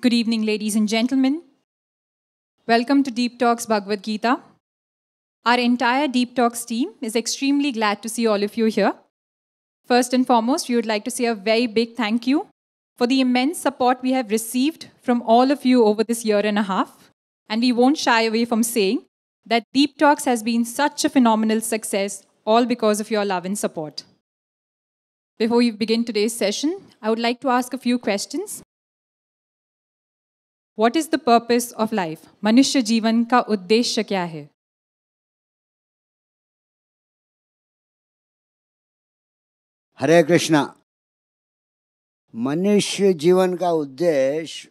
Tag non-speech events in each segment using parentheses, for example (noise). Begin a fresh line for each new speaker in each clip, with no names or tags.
Good evening, ladies and gentlemen. Welcome to Deep Talks Bhagavad Gita. Our entire Deep
Talks team is extremely glad to see all of you here. First and foremost, we would like to say a very big thank you for the immense support we have received from all of you over this year and a half. And we won't shy away from saying that Deep Talks has been such a phenomenal success, all because of your love and support. Before we begin today's session, I would like to ask a few questions what is the
purpose of life मनुष्य जीवन का उद्देश्य क्या है हरे कृष्णा मनुष्य जीवन का उद्देश्य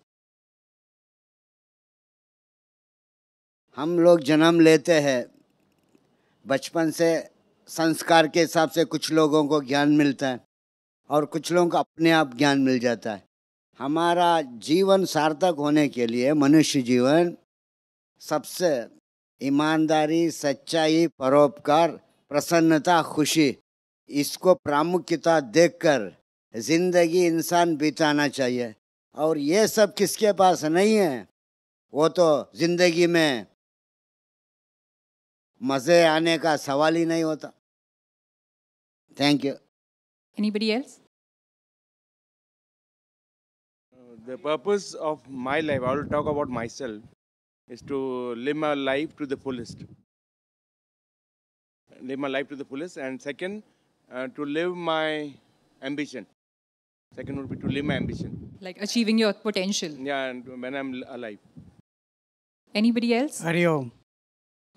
हम लोग जन्म लेते हैं बचपन से संस्कार के हिसाब से कुछ लोगों को ज्ञान मिलता है और कुछ लोगों को अपने आप ज्ञान मिल जाता है हमारा जीवन सार्थक होने के लिए मनुष्य जीवन सबसे ईमानदारी सच्चाई परोपकार प्रसन्नता खुशी इसको प्रामुख्यता देखकर जिंदगी इंसान बिताना चाहिए और ये सब किसके पास नहीं है
वो तो जिंदगी में मज़े आने का सवाल ही नहीं होता thank you anybody else The purpose of my life, I will talk about myself,
is to live my life to the fullest. Live my life to the fullest, and second, uh, to live my ambition. Second would be to live my ambition.
Like achieving your potential.
Yeah, and when I'm alive.
Anybody else?
Hariom.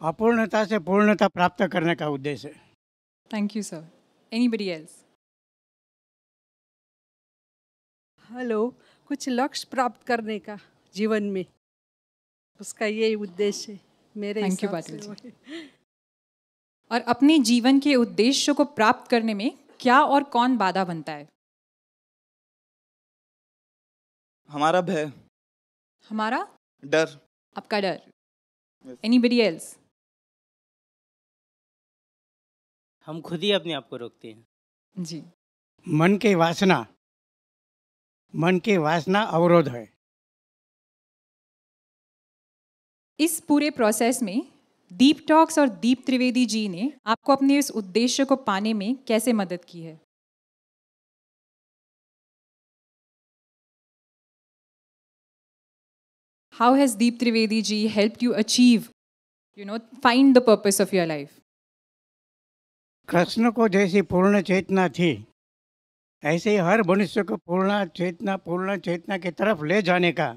अपूर्णता से पूर्णता प्राप्त करने का उद्देश्य
thank you sir anybody else
hello कुछ लक्ष्य प्राप्त करने का जीवन में उसका यही उद्देश्य है मेरे थैंक यू पाटिल जी
और अपने जीवन के उद्देश्य को प्राप्त करने में क्या और कौन बाधा बनता है
हमारा भय हमारा डर आपका डर एनीबडी एल्स हम खुद ही अपने आप को रोकते हैं जी मन के वासना मन की वासना अवरोध है
इस पूरे प्रोसेस में दीप टॉक्स और दीप त्रिवेदी जी ने
आपको अपने इस उद्देश्य को पाने में कैसे मदद की है how has Deep Trivedi ji help you achieve you know find the purpose of your life
Krishna को जैसी पूर्ण चेतना थी ऐसे ही हर मनुष्य को पूर्णा चेतना पूर्ण चेतना की तरफ ले जाने का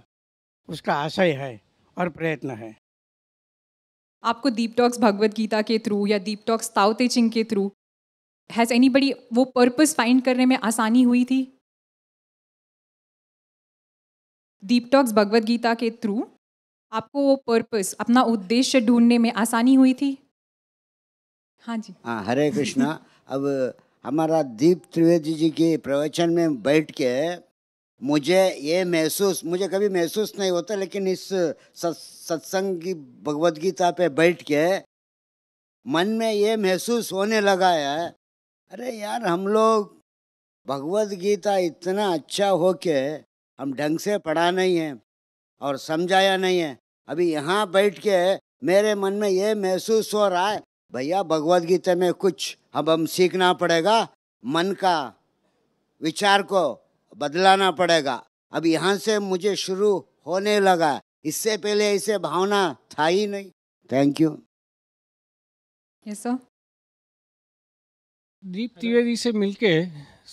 उसका आशय है
और प्रयत्न है
आपको दीप टॉक्स भगवत गीता के थ्रू या दीप टॉक्स ताओ तेचिंग के थ्रू हैज़ एनी बड़ी वो पर्पस फाइंड करने में आसानी हुई थी दीप टॉक्स भगवत गीता के थ्रू आपको वो पर्पस अपना उद्देश्य ढूंढने में आसानी हुई थी हाँ जी
हाँ हरे कृष्णा अब हमारा दीप त्रिवेदी जी के प्रवचन में बैठ के मुझे ये महसूस मुझे कभी महसूस नहीं होता लेकिन इस सत्संग की भगवदगीता गीता पे बैठ के मन में ये महसूस होने लगा है अरे यार हम लोग भगवद गीता इतना अच्छा हो के हम ढंग से पढ़ा नहीं है और समझाया नहीं है अभी यहाँ बैठ के मेरे मन में ये महसूस हो रहा है भैया भगवदगीता गीता में कुछ अब हम सीखना पड़ेगा मन का विचार को बदलाना पड़ेगा अब यहाँ से मुझे शुरू होने लगा इससे पहले ऐसे भावना था ही नहीं thank you yes,
Deep Trivedi से मिलके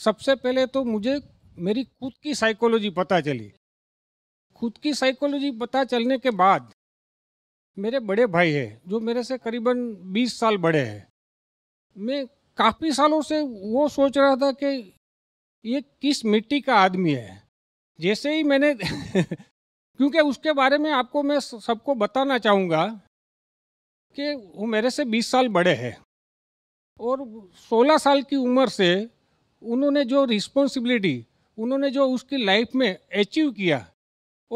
सबसे पहले तो मुझे मेरी खुद की साइकोलॉजी पता चली खुद की साइकोलॉजी पता चलने के बाद मेरे बड़े भाई हैं जो मेरे से करीबन 20 साल बड़े हैं मैं काफ़ी सालों से वो सोच रहा था कि ये किस मिट्टी का आदमी है जैसे ही मैंने (laughs) क्योंकि उसके बारे में आपको मैं सबको बताना चाहूँगा कि वो मेरे से 20 साल बड़े हैं और 16 साल की उम्र से उन्होंने जो रिस्पॉन्सिबिलिटी उन्होंने जो उसकी लाइफ में अचीव किया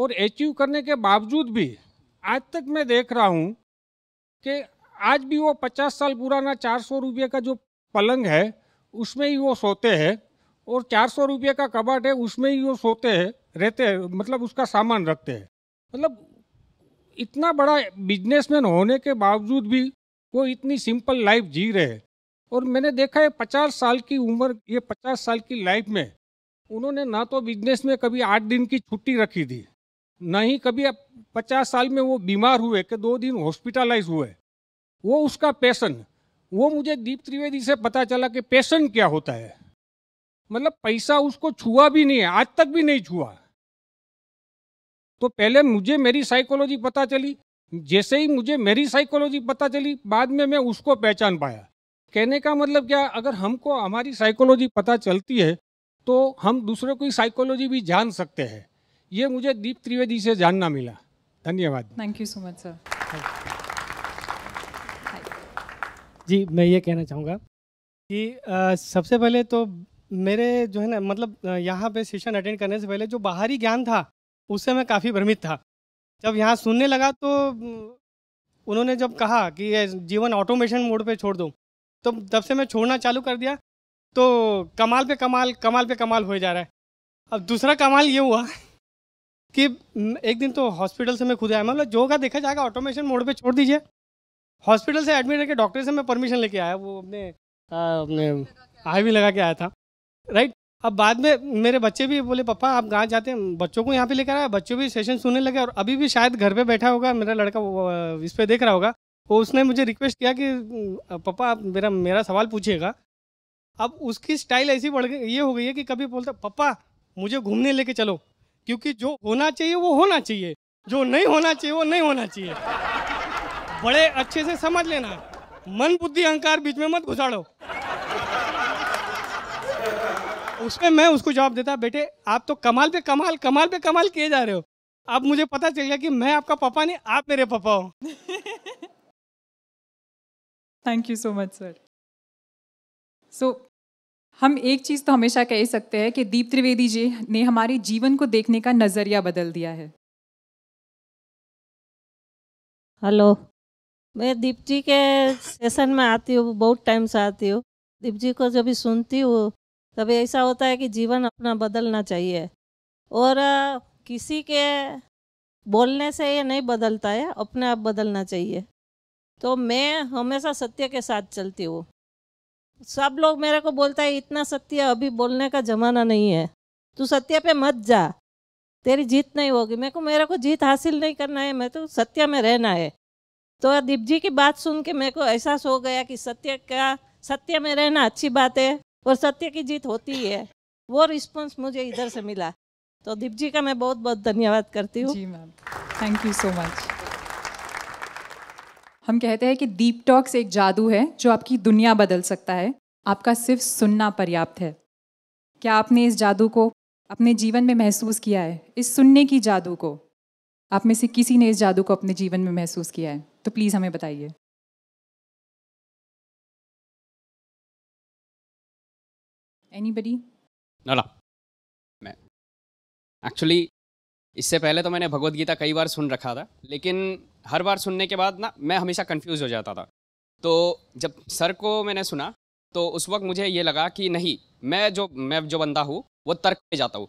और अचीव करने के बावजूद भी आज तक मैं देख रहा हूँ कि आज भी वो पचास साल पुराना चार सौ रुपये का जो पलंग है उसमें ही वो सोते हैं और चार सौ रुपये का कबाट है उसमें ही वो सोते हैं रहते हैं मतलब उसका सामान रखते हैं मतलब इतना बड़ा बिजनेसमैन होने के बावजूद भी वो इतनी सिंपल लाइफ जी रहे हैं और मैंने देखा है पचास साल की उम्र ये पचास साल की लाइफ में उन्होंने ना तो बिजनेस में कभी आठ दिन की छुट्टी रखी थी ना ही कभी पचास साल में वो बीमार हुए कि दो दिन हॉस्पिटलाइज हुए वो उसका पैसन वो मुझे दीप त्रिवेदी से पता चला कि पैसन क्या होता है मतलब पैसा उसको छुआ भी नहीं है आज तक भी नहीं छुआ तो पहले मुझे मेरी साइकोलॉजी पता चली जैसे ही मुझे मेरी साइकोलॉजी पता चली बाद में मैं उसको पहचान पाया कहने का मतलब क्या अगर हमको हमारी साइकोलॉजी पता चलती है तो हम दूसरों की साइकोलॉजी भी जान सकते हैं ये मुझे दीप त्रिवेदी से जानना मिला धन्यवाद
thank you so much sir
ji मैं
ये कहना चाहूँगा कि आ, सबसे पहले तो मेरे जो है ना मतलब यहाँ पे सेशन अटेंड करने से पहले जो बाहरी ज्ञान था उससे मैं काफ़ी भ्रमित था जब यहाँ सुनने लगा तो उन्होंने जब कहा कि ये जीवन ऑटोमेशन मोड पे छोड़ दो तो तब से मैं छोड़ना चालू कर दिया तो कमाल पे कमाल कमाल पे कमाल हो जा रहा है अब दूसरा कमाल ये हुआ कि एक दिन तो हॉस्पिटल से मैं खुद आया मतलब जो का देखा जाएगा ऑटोमेशन मोड पे छोड़ दीजिए हॉस्पिटल से एडमिट करके डॉक्टर से मैं परमिशन लेके आया वो अपने अपने आई भी लगा के आया था राइट अब बाद में मेरे बच्चे भी बोले पापा आप गाँव जाते हैं बच्चों को यहाँ पे लेकर आया बच्चों भी सेशन सुनने लगे और अभी भी शायद घर पे बैठा होगा मेरा लड़का इस पर देख रहा होगा वो तो उसने मुझे रिक्वेस्ट किया कि पापा आप मेरा मेरा सवाल पूछिएगा अब उसकी स्टाइल ऐसी बढ़ गई ये हो गई है कि कभी बोलता पापा मुझे घूमने लेके चलो क्योंकि जो होना चाहिए वो होना चाहिए जो नहीं होना चाहिए वो नहीं होना चाहिए बड़े अच्छे से समझ लेना मन बुद्धि अहंकार बीच में मत घुसाड़ो उसमें मैं उसको जवाब देता बेटे आप तो कमाल पे कमाल कमाल पे कमाल किए जा रहे हो अब मुझे पता चल गया कि मैं आपका
पापा नहीं आप मेरे पापा हो
thank you so much sir so हम एक चीज़ तो हमेशा कह सकते हैं कि दीप त्रिवेदी जी ने हमारे जीवन को देखने का नज़रिया बदल दिया है
हेलो मैं दीप जी के सेशन में आती हूँ बहुत टाइम से आती हूँ दीप जी को जब भी सुनती हूँ तभी ऐसा होता है कि जीवन अपना बदलना चाहिए और किसी के बोलने से ये नहीं बदलता है अपने आप बदलना चाहिए तो मैं हमेशा सत्य के साथ चलती हूँ सब लोग मेरे को बोलता है इतना सत्य अभी बोलने का ज़माना नहीं है तू सत्य पे मत जा तेरी जीत नहीं होगी मेरे को मेरे को जीत हासिल नहीं करना है मैं तो सत्य में रहना है तो दीप जी की बात सुन के मेरे को एहसास हो गया कि सत्य का सत्य में रहना अच्छी बात है और सत्य की जीत होती ही है वो रिस्पॉन्स मुझे इधर से मिला तो दीप जी का मैं बहुत बहुत धन्यवाद करती हूँ जी ma'am thank you so much
हम कहते हैं कि दीप टॉक्स एक जादू है जो आपकी दुनिया बदल सकता है आपका सिर्फ सुनना पर्याप्त है क्या आपने इस जादू को अपने जीवन में महसूस किया है इस सुनने की जादू को आप में से किसी ने इस जादू
को अपने जीवन में महसूस किया है तो प्लीज़ हमें बताइए एनीबडी ना मैं एक्चुअली इससे पहले तो मैंने भगवत गीता कई बार सुन रखा था
लेकिन हर बार सुनने के बाद ना मैं हमेशा कंफ्यूज हो जाता था तो जब सर को मैंने सुना तो उस वक्त मुझे ये लगा कि नहीं मैं जो मैं जो बंदा हूँ वो तर्क पे जाता हूँ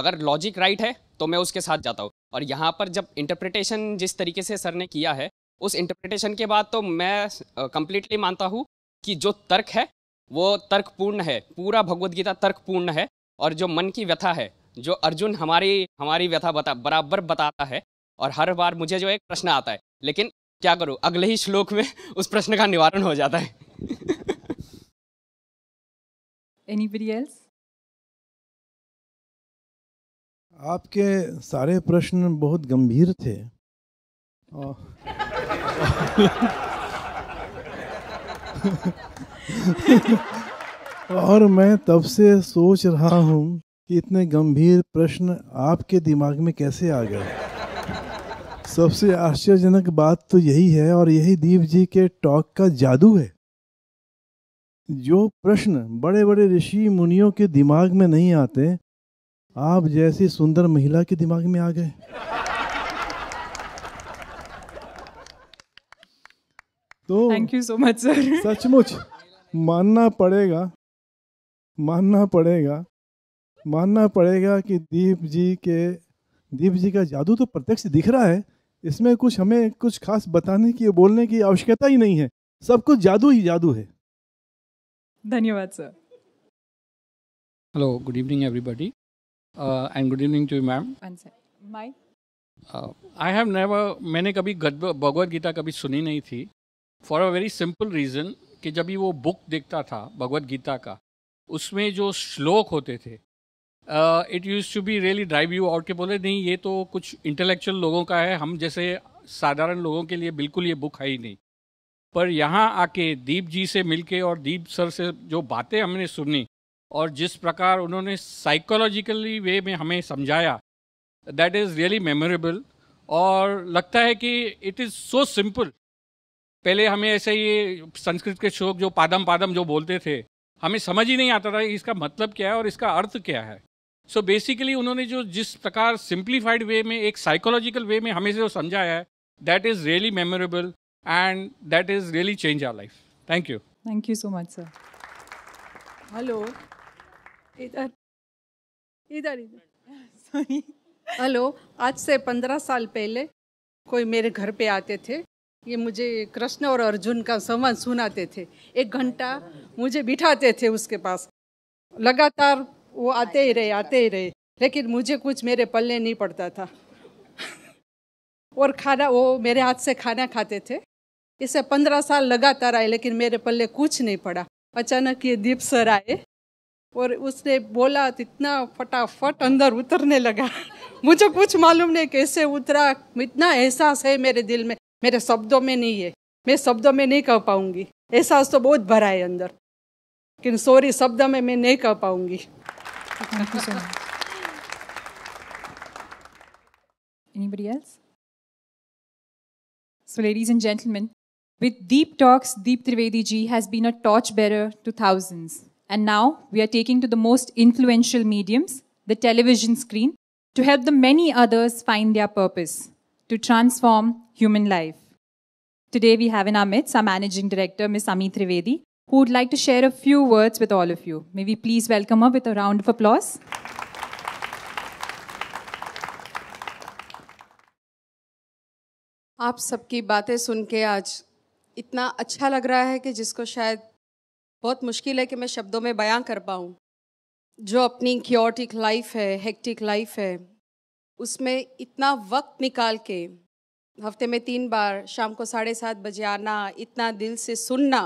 अगर लॉजिक राइट right है तो मैं उसके साथ जाता हूँ और यहाँ पर जब इंटरप्रिटेशन जिस तरीके से सर ने किया है उस इंटरप्रिटेशन के बाद तो मैं कम्प्लीटली मानता हूँ कि जो तर्क है वो तर्कपूर्ण है पूरा भगवदगीता तर्कपूर्ण है और जो मन की व्यथा है जो अर्जुन हमारी हमारी व्यथा बता बराबर बताता है और हर बार मुझे
जो एक प्रश्न आता है लेकिन क्या करूँ अगले ही श्लोक में (laughs) उस प्रश्न का निवारण हो जाता है बडी एल्स
आपके सारे प्रश्न बहुत गंभीर थे और... मैं तब से सोच रहा हूँ कि इतने गंभीर प्रश्न आपके दिमाग में कैसे आ गए सबसे आश्चर्यजनक बात तो यही है और यही दीप जी के टॉक का जादू है जो प्रश्न बड़े बड़े ऋषि मुनियों के दिमाग में नहीं आते आप जैसी सुंदर महिला के दिमाग में आ गए तो thank you so much sir सचमुच मानना पड़ेगा मानना पड़ेगा मानना पड़ेगा कि दीप जी के दीप जी का जादू तो प्रत्यक्ष दिख रहा है इसमें कुछ हमें कुछ खास बताने की बोलने की आवश्यकता ही नहीं है सब कुछ जादू ही जादू है
धन्यवाद sir
hello good evening everybody Uh, and good evening to you, ma'am. One sec. uh, I have never मैंने कभी भगवद गीता कभी सुनी नहीं थी for a very simple reason कि जब भी वो बुक देखता था भगवत गीता का उसमें जो श्लोक होते थे it use to be really drive you out के बोले नहीं ये तो कुछ इंटेलेक्चुअल लोगों का है हम जैसे साधारण लोगों के लिए बिल्कुल ये बुक है ही नहीं पर यहाँ आके दीप जी से मिलके और दीप सर से जो बातें हमने सुनी और जिस प्रकार उन्होंने साइकोलॉजिकली वे में हमें समझाया दैट इज़ रियली मेमोरेबल और लगता है कि इट इज़ सो सिंपल पहले हमें ऐसे ये संस्कृत के श्लोक जो पादम पादम जो बोलते थे हमें समझ ही नहीं आता था इसका मतलब क्या है और इसका अर्थ क्या है सो so बेसिकली उन्होंने जो जिस प्रकार सिंप्लीफाइड वे में एक साइकोलॉजिकल वे में हमें जो समझाया है that is really memorable and that is really change our life thank you thank
you so much sir
hello इधर इधर इधर सॉरी (laughs) हेलो आज से पंद्रह साल पहले कोई मेरे घर पे आते थे ये मुझे कृष्ण और अर्जुन का संवाद सुनाते थे एक घंटा मुझे बिठाते थे उसके पास लगातार वो आते ही रहे आते ही रहे लेकिन मुझे कुछ मेरे पल्ले नहीं पड़ता था और खाना वो मेरे हाथ से खाना खाते थे इसे पंद्रह साल लगातार आए लेकिन मेरे पल्ले कुछ नहीं पड़ा अचानक ये दीप सर आए और उसने बोला तो इतना फटाफट अंदर उतरने लगा मुझे कुछ मालूम नहीं कैसे उतरा इतना एहसास है मेरे दिल में मेरे शब्दों में नहीं है मैं शब्दों में नहीं कह पाऊंगी एहसास तो बहुत भरा है अंदर लेकिन सॉरी शब्द में मैं नहीं कह पाऊंगी Anybody
else? So, ladies and gentlemen, with Deep Talks, Deep Trivedi ji has been a torchbearer to thousands. And now we are taking to the most influential mediums, the television screen, to help the many others find their purpose, to transform human life. Today we have in our midst our Managing Director, Ms. Ami Trivedi, who would like to share a few words with all of you. May we please welcome her with a round of applause.
आप सबकी बातें सुन के आज इतना अच्छा लग रहा है कि जिसको शायद बहुत मुश्किल है कि मैं शब्दों में बयां कर पाऊँ जो अपनी क्योटिक लाइफ है हेक्टिक लाइफ है उसमें इतना वक्त निकाल के हफ्ते में तीन बार शाम को साढ़े सात बजे आना इतना दिल से सुनना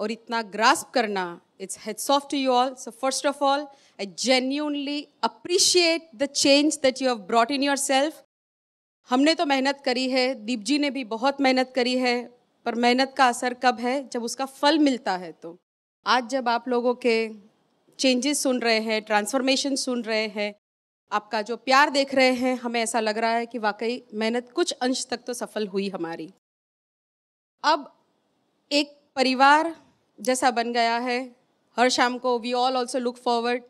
और इतना ग्रास्प करना it's hats off to you all so first of all I genuinely appreciate the change that you have brought in yourself हमने तो मेहनत करी है दीप जी ने भी बहुत मेहनत करी है पर मेहनत का असर कब है जब उसका फल मिलता है तो आज जब आप लोगों के चेंजेस सुन रहे हैं ट्रांसफॉर्मेशन सुन रहे हैं आपका जो प्यार देख रहे हैं हमें ऐसा लग रहा है कि वाकई मेहनत कुछ अंश तक तो सफल हुई हमारी अब एक परिवार जैसा बन गया है हर शाम को we all also look forward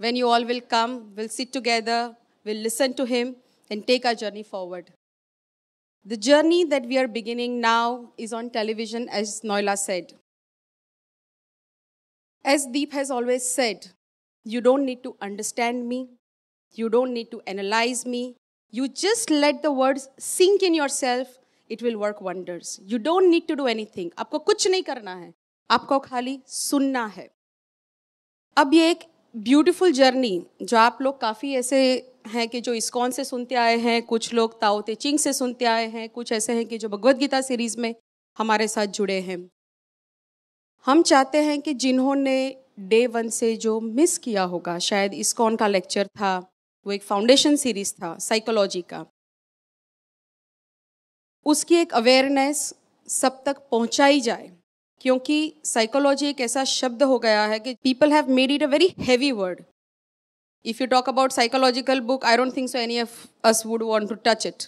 when you all will come will sit together will listen to him and take our journey forward the journey that we are beginning now is on television as नोयला said As Deep has always said, you don't need to understand me, you don't need to analyze me. You just let the words sink in yourself, it will work wonders. You don't need to do anything. आपको कुछ नहीं करना है आपको खाली सुनना है अब ये एक ब्यूटीफुल जर्नी जो आप लोग काफ़ी ऐसे हैं कि जो इस्कॉन से सुनते आए हैं कुछ लोग ताओ ते चिंग से सुनते आए हैं कुछ ऐसे हैं कि जो भगवत गीता सीरीज़ में हमारे साथ जुड़े हैं हम चाहते हैं कि जिन्होंने डे वन से जो मिस किया होगा शायद इस्कॉन का लेक्चर था वो एक फाउंडेशन सीरीज था साइकोलॉजी का उसकी एक अवेयरनेस सब तक पहुंचाई जाए क्योंकि साइकोलॉजी एक ऐसा शब्द हो गया है कि people have made it a very heavy word if you talk about psychological book I don't think so any of us would want to touch it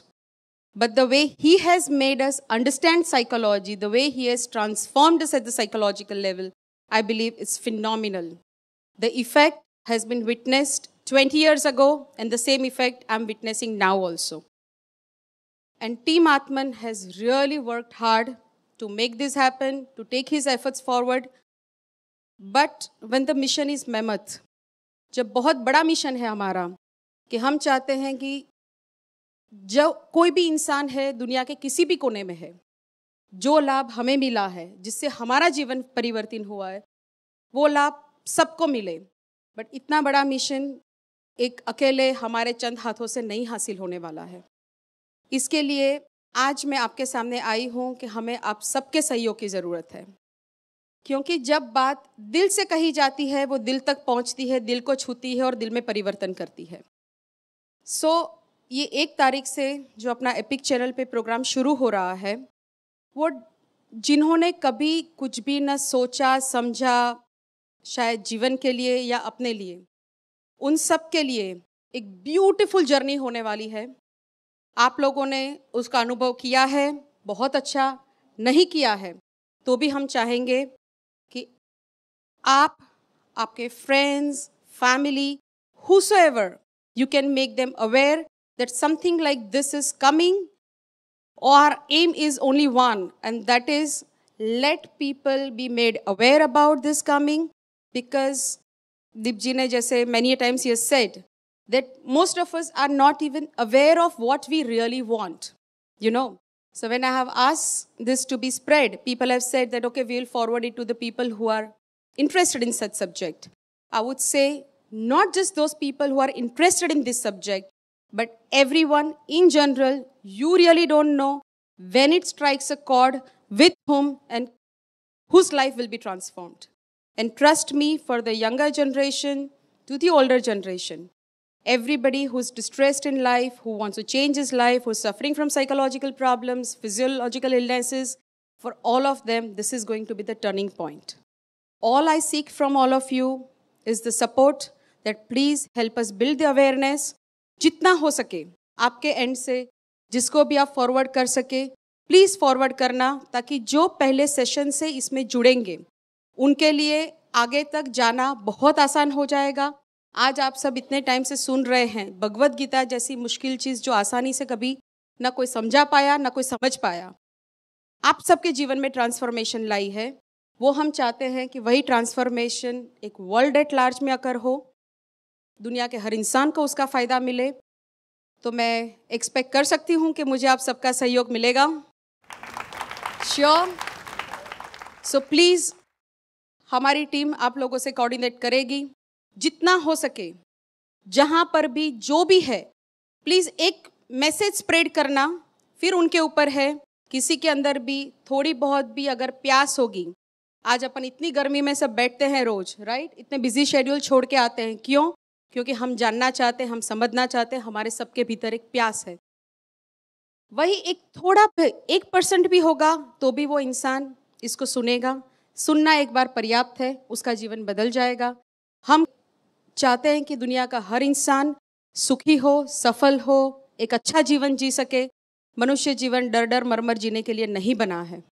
But the way he has made us understand psychology, the way he has transformed us at the psychological level, I believe is phenomenal. The effect has been witnessed 20 years ago, and the same effect I'm witnessing now also. And Team Atman has really worked hard to make this happen, to take his efforts forward. But when the mission is mammoth, जब बहुत बड़ा mission है हमारा कि हम चाहते हैं कि जो कोई भी इंसान है दुनिया के किसी भी कोने में है जो लाभ हमें मिला है जिससे हमारा जीवन परिवर्तन हुआ है वो लाभ सबको मिले बट इतना बड़ा मिशन एक अकेले हमारे चंद हाथों से नहीं हासिल होने वाला है इसके लिए आज मैं आपके सामने आई हूँ कि हमें आप सबके सहयोग की ज़रूरत है क्योंकि जब बात दिल से कही जाती है वो दिल तक पहुँचती है दिल को छूती है और दिल में परिवर्तन करती है सो so, ये एक तारीख से जो अपना एपिक चैनल पे प्रोग्राम शुरू हो रहा है वो जिन्होंने कभी कुछ भी न सोचा समझा शायद जीवन के लिए या अपने लिए उन सब के लिए एक ब्यूटीफुल जर्नी होने वाली है आप लोगों ने उसका अनुभव किया है बहुत अच्छा नहीं किया है तो भी हम चाहेंगे कि आप आपके friends family whosoever ever you can make them aware that something like this is coming. Our aim is only one, and that is let people be made aware about this coming because Dipji ne jaise many times he has said that most of us are not even aware of what we really want. You know, so when I have asked this to be spread, people have said that, okay, we'll forward it to the people who are interested in such subject. I would say not just those people who are interested in this subject, but everyone in general, you really don't know when it strikes a chord, with whom, and whose life will be transformed. And trust me, for the younger generation to the older generation, everybody who's distressed in life, who wants to change his life, who's suffering from psychological problems, physiological illnesses, for all of them, this is going to be the turning point. All I seek from all of you is the support that please help us build the awareness जितना हो सके आपके and से जिसको भी आप forward कर सके प्लीज़ फॉरवर्ड करना ताकि जो पहले सेशन से इसमें जुड़ेंगे उनके लिए आगे तक जाना बहुत आसान हो जाएगा आज आप सब इतने टाइम से सुन रहे हैं भगवत गीता जैसी मुश्किल चीज़ जो आसानी से कभी ना कोई समझा पाया ना कोई समझ पाया आप सबके जीवन में ट्रांसफॉर्मेशन लाई है वो हम चाहते हैं कि वही ट्रांसफॉर्मेशन एक वर्ल्ड एट लार्ज में अगर हो दुनिया के हर इंसान को उसका फ़ायदा मिले तो मैं एक्सपेक्ट कर सकती हूँ कि मुझे आप सबका सहयोग मिलेगा श्योर सो प्लीज़ हमारी टीम आप लोगों से कोऑर्डिनेट करेगी जितना हो सके जहाँ पर भी जो भी है प्लीज़ एक मैसेज स्प्रेड करना फिर उनके ऊपर है किसी के अंदर भी थोड़ी बहुत भी अगर प्यास होगी आज अपन इतनी गर्मी में सब बैठते हैं रोज राइट इतने बिजी शेड्यूल छोड़ के आते हैं क्यों क्योंकि हम जानना चाहते हम समझना चाहते हमारे सबके भीतर एक प्यास है वही एक थोड़ा एक परसेंट भी होगा तो भी वो इंसान इसको सुनेगा सुनना एक बार पर्याप्त है उसका जीवन बदल जाएगा हम चाहते हैं कि दुनिया का हर इंसान सुखी हो सफल हो एक अच्छा जीवन जी सके मनुष्य जीवन डर डर मरमर जीने के लिए नहीं बना है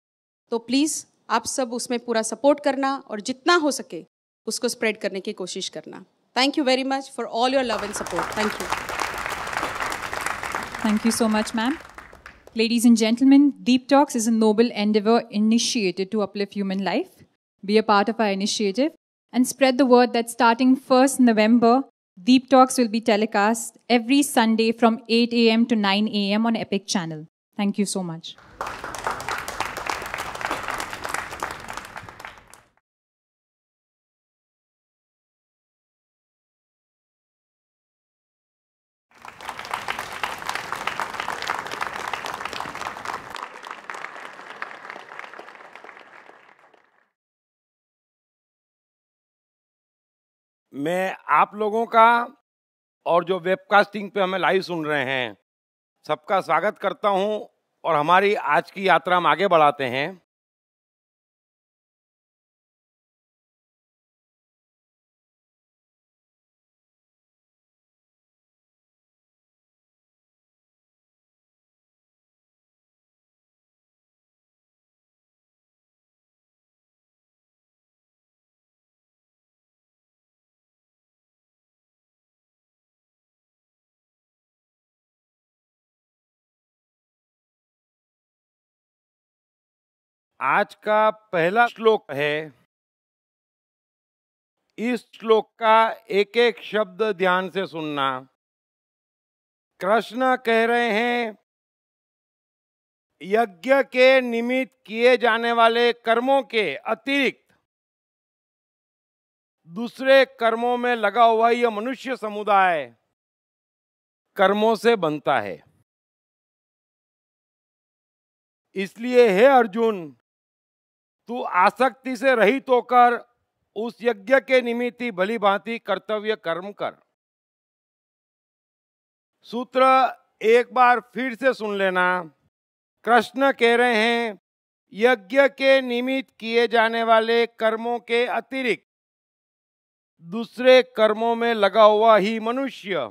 तो प्लीज़ आप सब उसमें पूरा सपोर्ट करना और जितना हो सके उसको स्प्रेड करने की कोशिश करना Thank you very much for all your love and support. Thank you.
Thank you so much, ma'am. Ladies and gentlemen, Deep Talks is a noble endeavor initiated to uplift human life. Be a part of our initiative and spread the word that starting 1st November, Deep Talks will be telecast every Sunday from 8 a.m. to 9 a.m. on Epic Channel. Thank you so
much.
मैं आप लोगों का और जो webcasting पे हमें live सुन रहे हैं सबका स्वागत करता हूं और हमारी आज की यात्रा हम आगे बढ़ाते हैं
आज का पहला श्लोक है इस श्लोक का एक एक शब्द ध्यान से सुनना
कृष्ण कह रहे हैं यज्ञ के निमित्त किए जाने वाले कर्मों के अतिरिक्त दूसरे कर्मों में लगा हुआ यह मनुष्य समुदाय
कर्मों से बनता है
इसलिए हे अर्जुन तू आसक्ति से रहित होकर उस यज्ञ के निमित्त भली भांति कर्तव्य कर्म कर सूत्र एक बार फिर से सुन लेना कृष्ण कह रहे हैं यज्ञ के निमित्त किए जाने वाले कर्मों के अतिरिक्त दूसरे कर्मों में लगा हुआ ही मनुष्य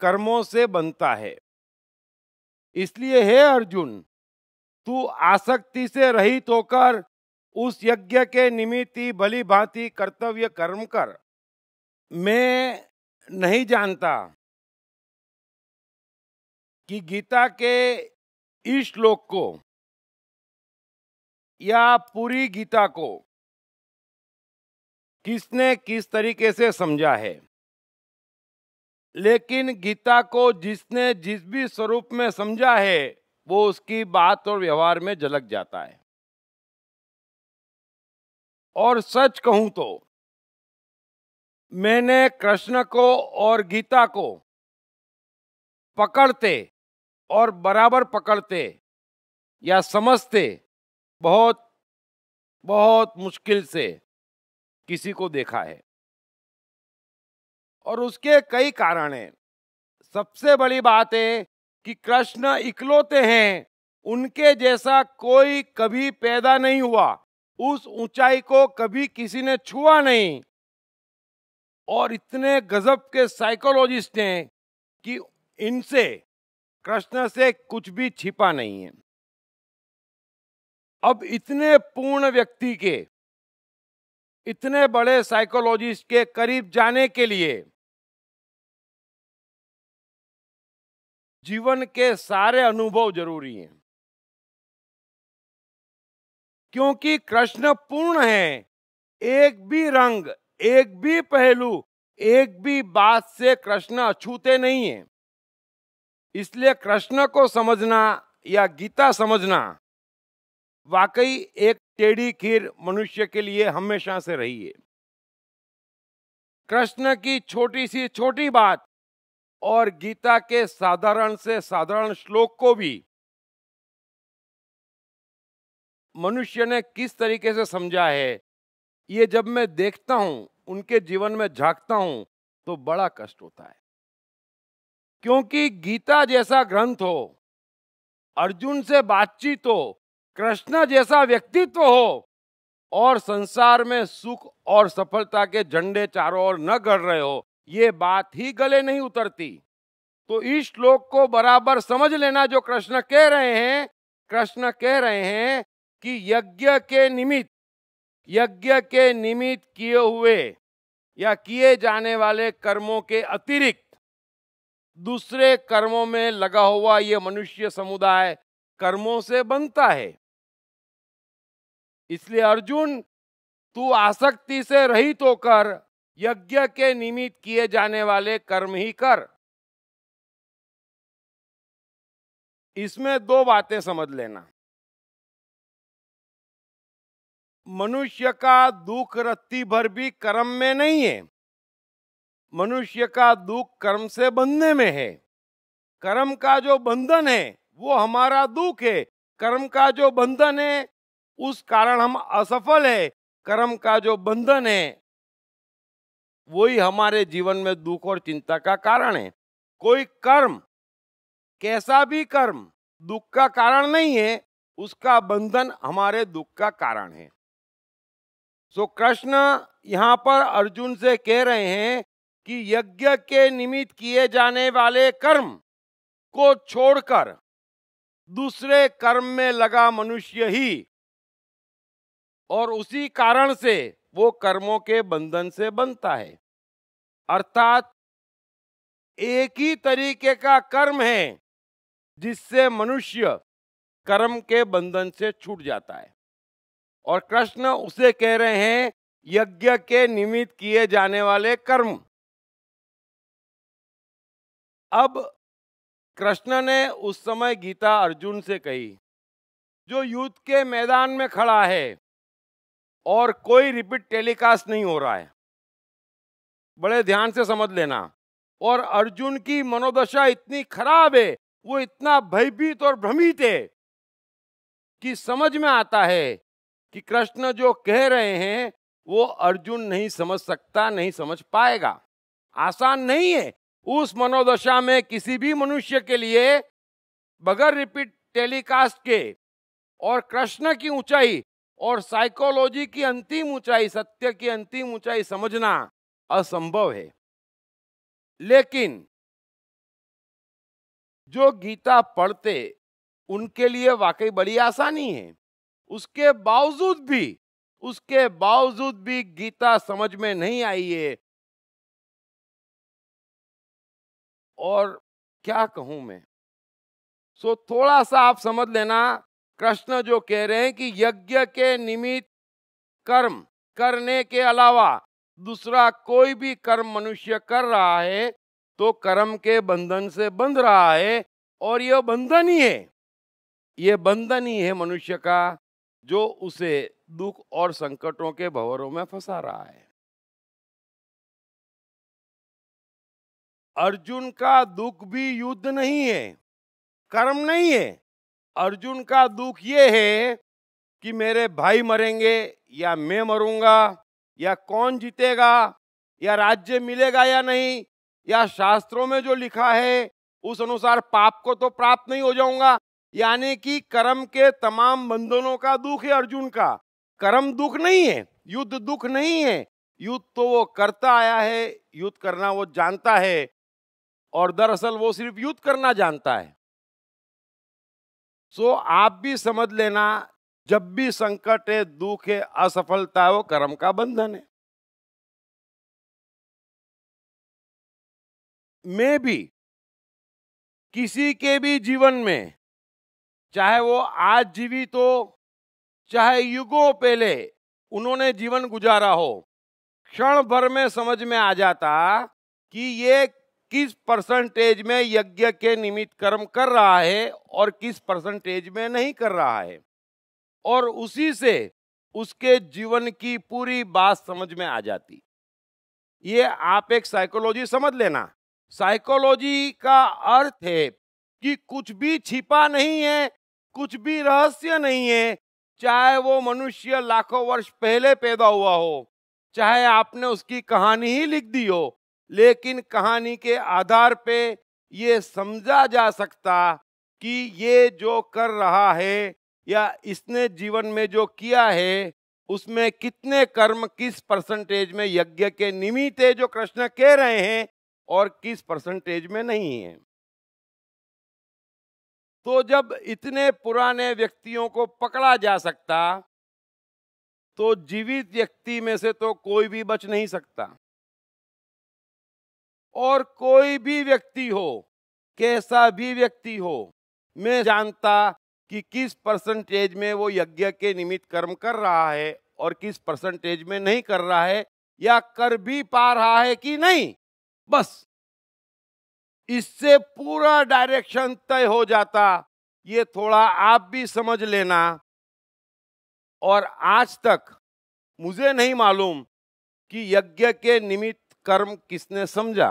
कर्मों से बनता है इसलिए हे अर्जुन तू आसक्ति से रहित होकर उस यज्ञ के निमित्त भली भांति कर्तव्य कर्म कर मैं नहीं जानता कि गीता के
इस श्लोक को या पूरी गीता को
किसने किस तरीके से समझा है लेकिन गीता को जिसने जिस भी स्वरूप में समझा है वो उसकी बात और व्यवहार में झलक जाता है
और सच कहूं तो मैंने कृष्ण को और गीता को पकड़ते और बराबर पकड़ते या समझते बहुत बहुत
मुश्किल से किसी को देखा है और उसके कई कारण हैं सबसे बड़ी बात है कि कृष्ण इकलौते हैं उनके जैसा कोई कभी पैदा नहीं हुआ उस ऊंचाई को कभी किसी ने छुआ नहीं और इतने गजब के साइकोलॉजिस्ट हैं कि इनसे कृष्ण से कुछ भी छिपा नहीं है अब इतने पूर्ण व्यक्ति के इतने बड़े साइकोलॉजिस्ट के करीब जाने के लिए
जीवन के सारे अनुभव जरूरी हैं क्योंकि कृष्ण पूर्ण
है एक भी रंग एक भी पहलू एक भी बात से कृष्ण अछूते नहीं है इसलिए कृष्ण को समझना या गीता समझना वाकई एक टेढ़ी खीर मनुष्य के लिए हमेशा से रही है कृष्ण की छोटी सी छोटी बात और गीता के साधारण से साधारण श्लोक को भी मनुष्य ने किस तरीके से समझा है ये जब मैं देखता हूं उनके जीवन में झांकता हूं तो बड़ा कष्ट होता है क्योंकि गीता जैसा ग्रंथ हो अर्जुन से बातचीत हो कृष्ण जैसा व्यक्तित्व हो और संसार में सुख और सफलता के झंडे चारों ओर न गढ़ रहे हो ये बात ही गले नहीं उतरती तो इस श्लोक को बराबर समझ लेना जो कृष्ण कह रहे हैं कृष्ण कह रहे हैं कि यज्ञ के निमित्त यज्ञ के निमित्त किए हुए या किए जाने वाले कर्मों के अतिरिक्त दूसरे कर्मों में लगा हुआ यह मनुष्य समुदाय कर्मों से बनता है इसलिए अर्जुन तू आसक्ति से रहित होकर यज्ञ के निमित्त किए जाने वाले कर्म ही कर इसमें दो बातें समझ लेना मनुष्य का दुख रत्ती भर भी कर्म में नहीं है मनुष्य का दुख कर्म से बंधने में है कर्म का जो बंधन है वो हमारा दुख है कर्म का जो बंधन है उस कारण हम असफल है कर्म का जो बंधन है वही हमारे जीवन में दुख और चिंता का कारण है कोई कर्म कैसा भी कर्म दुख का कारण नहीं है उसका बंधन हमारे दुख का कारण है सो कृष्ण यहाँ पर अर्जुन से कह रहे हैं कि यज्ञ के निमित्त किए जाने वाले कर्म को छोड़कर दूसरे कर्म में लगा मनुष्य ही और उसी कारण से वो कर्मों के बंधन से बनता है अर्थात एक ही तरीके का कर्म है जिससे मनुष्य कर्म के बंधन से छूट जाता है और कृष्ण उसे कह रहे हैं यज्ञ के निमित्त किए जाने वाले कर्म अब कृष्ण ने उस समय गीता अर्जुन से कही जो युद्ध के मैदान में खड़ा है और कोई रिपीट टेलीकास्ट नहीं हो रहा है बड़े ध्यान से समझ लेना और अर्जुन की मनोदशा इतनी खराब है वो इतना भयभीत और भ्रमित है कि समझ में आता है कि कृष्ण जो कह रहे हैं वो अर्जुन नहीं समझ सकता नहीं समझ पाएगा आसान नहीं है उस मनोदशा में किसी भी मनुष्य के लिए बगैर रिपीट टेलीकास्ट के और कृष्ण की ऊंचाई और साइकोलॉजी की अंतिम ऊंचाई सत्य की अंतिम ऊंचाई समझना असंभव है लेकिन जो गीता पढ़ते उनके लिए वाकई बड़ी आसानी है उसके बावजूद भी उसके बावजूद भी गीता समझ में नहीं आई है और क्या कहूं मैं सो थोड़ा सा आप समझ लेना कृष्ण जो कह रहे हैं कि यज्ञ के निमित्त कर्म करने के अलावा दूसरा कोई भी कर्म मनुष्य कर रहा है तो कर्म के बंधन से बंध रहा है और यह बंधन ही है ये बंधन ही है मनुष्य का जो उसे दुख और संकटों
के भवरों में फंसा रहा है
अर्जुन का दुख भी युद्ध नहीं है कर्म नहीं है अर्जुन का दुख ये है कि मेरे भाई मरेंगे या मैं मरूंगा या कौन जीतेगा या राज्य मिलेगा या नहीं या शास्त्रों में जो लिखा है उस अनुसार पाप को तो प्राप्त नहीं हो जाऊंगा यानी कि कर्म के तमाम बंधनों का दुख है अर्जुन का कर्म दुख नहीं है युद्ध दुख नहीं है युद्ध तो वो करता आया है युद्ध करना वो जानता है और दरअसल वो सिर्फ युद्ध करना जानता है सो आप भी समझ लेना जब भी संकट है दुख है असफलता
है वो कर्म का बंधन है मैं भी किसी के भी जीवन में
चाहे वो आज जीवित हो चाहे युगों पहले उन्होंने जीवन गुजारा हो क्षण भर में समझ में आ जाता कि ये किस परसेंटेज में यज्ञ के निमित्त कर्म कर रहा है और किस परसेंटेज में नहीं कर रहा है और उसी से उसके जीवन की पूरी बात समझ में आ जाती ये आप एक साइकोलॉजी समझ लेना साइकोलॉजी का अर्थ है कि कुछ भी छिपा नहीं है कुछ भी रहस्य नहीं है चाहे वो मनुष्य लाखों वर्ष पहले पैदा हुआ हो चाहे आपने उसकी कहानी ही लिख दी हो लेकिन कहानी के आधार पे ये समझा जा सकता कि ये जो कर रहा है या इसने जीवन में जो किया है उसमें कितने कर्म किस परसेंटेज में यज्ञ के निमित्त है जो कृष्ण कह रहे हैं और किस परसेंटेज में नहीं है तो जब इतने पुराने व्यक्तियों को पकड़ा जा सकता तो जीवित व्यक्ति में से तो कोई भी बच नहीं सकता और कोई भी व्यक्ति हो कैसा भी व्यक्ति हो मैं जानता कि किस परसेंटेज में वो यज्ञ के निमित्त कर्म कर रहा है और किस परसेंटेज में नहीं कर रहा है या कर भी पा रहा है कि नहीं बस इससे पूरा डायरेक्शन तय हो जाता ये थोड़ा आप भी समझ लेना और आज तक मुझे नहीं मालूम कि यज्ञ के निमित्त कर्म किसने समझा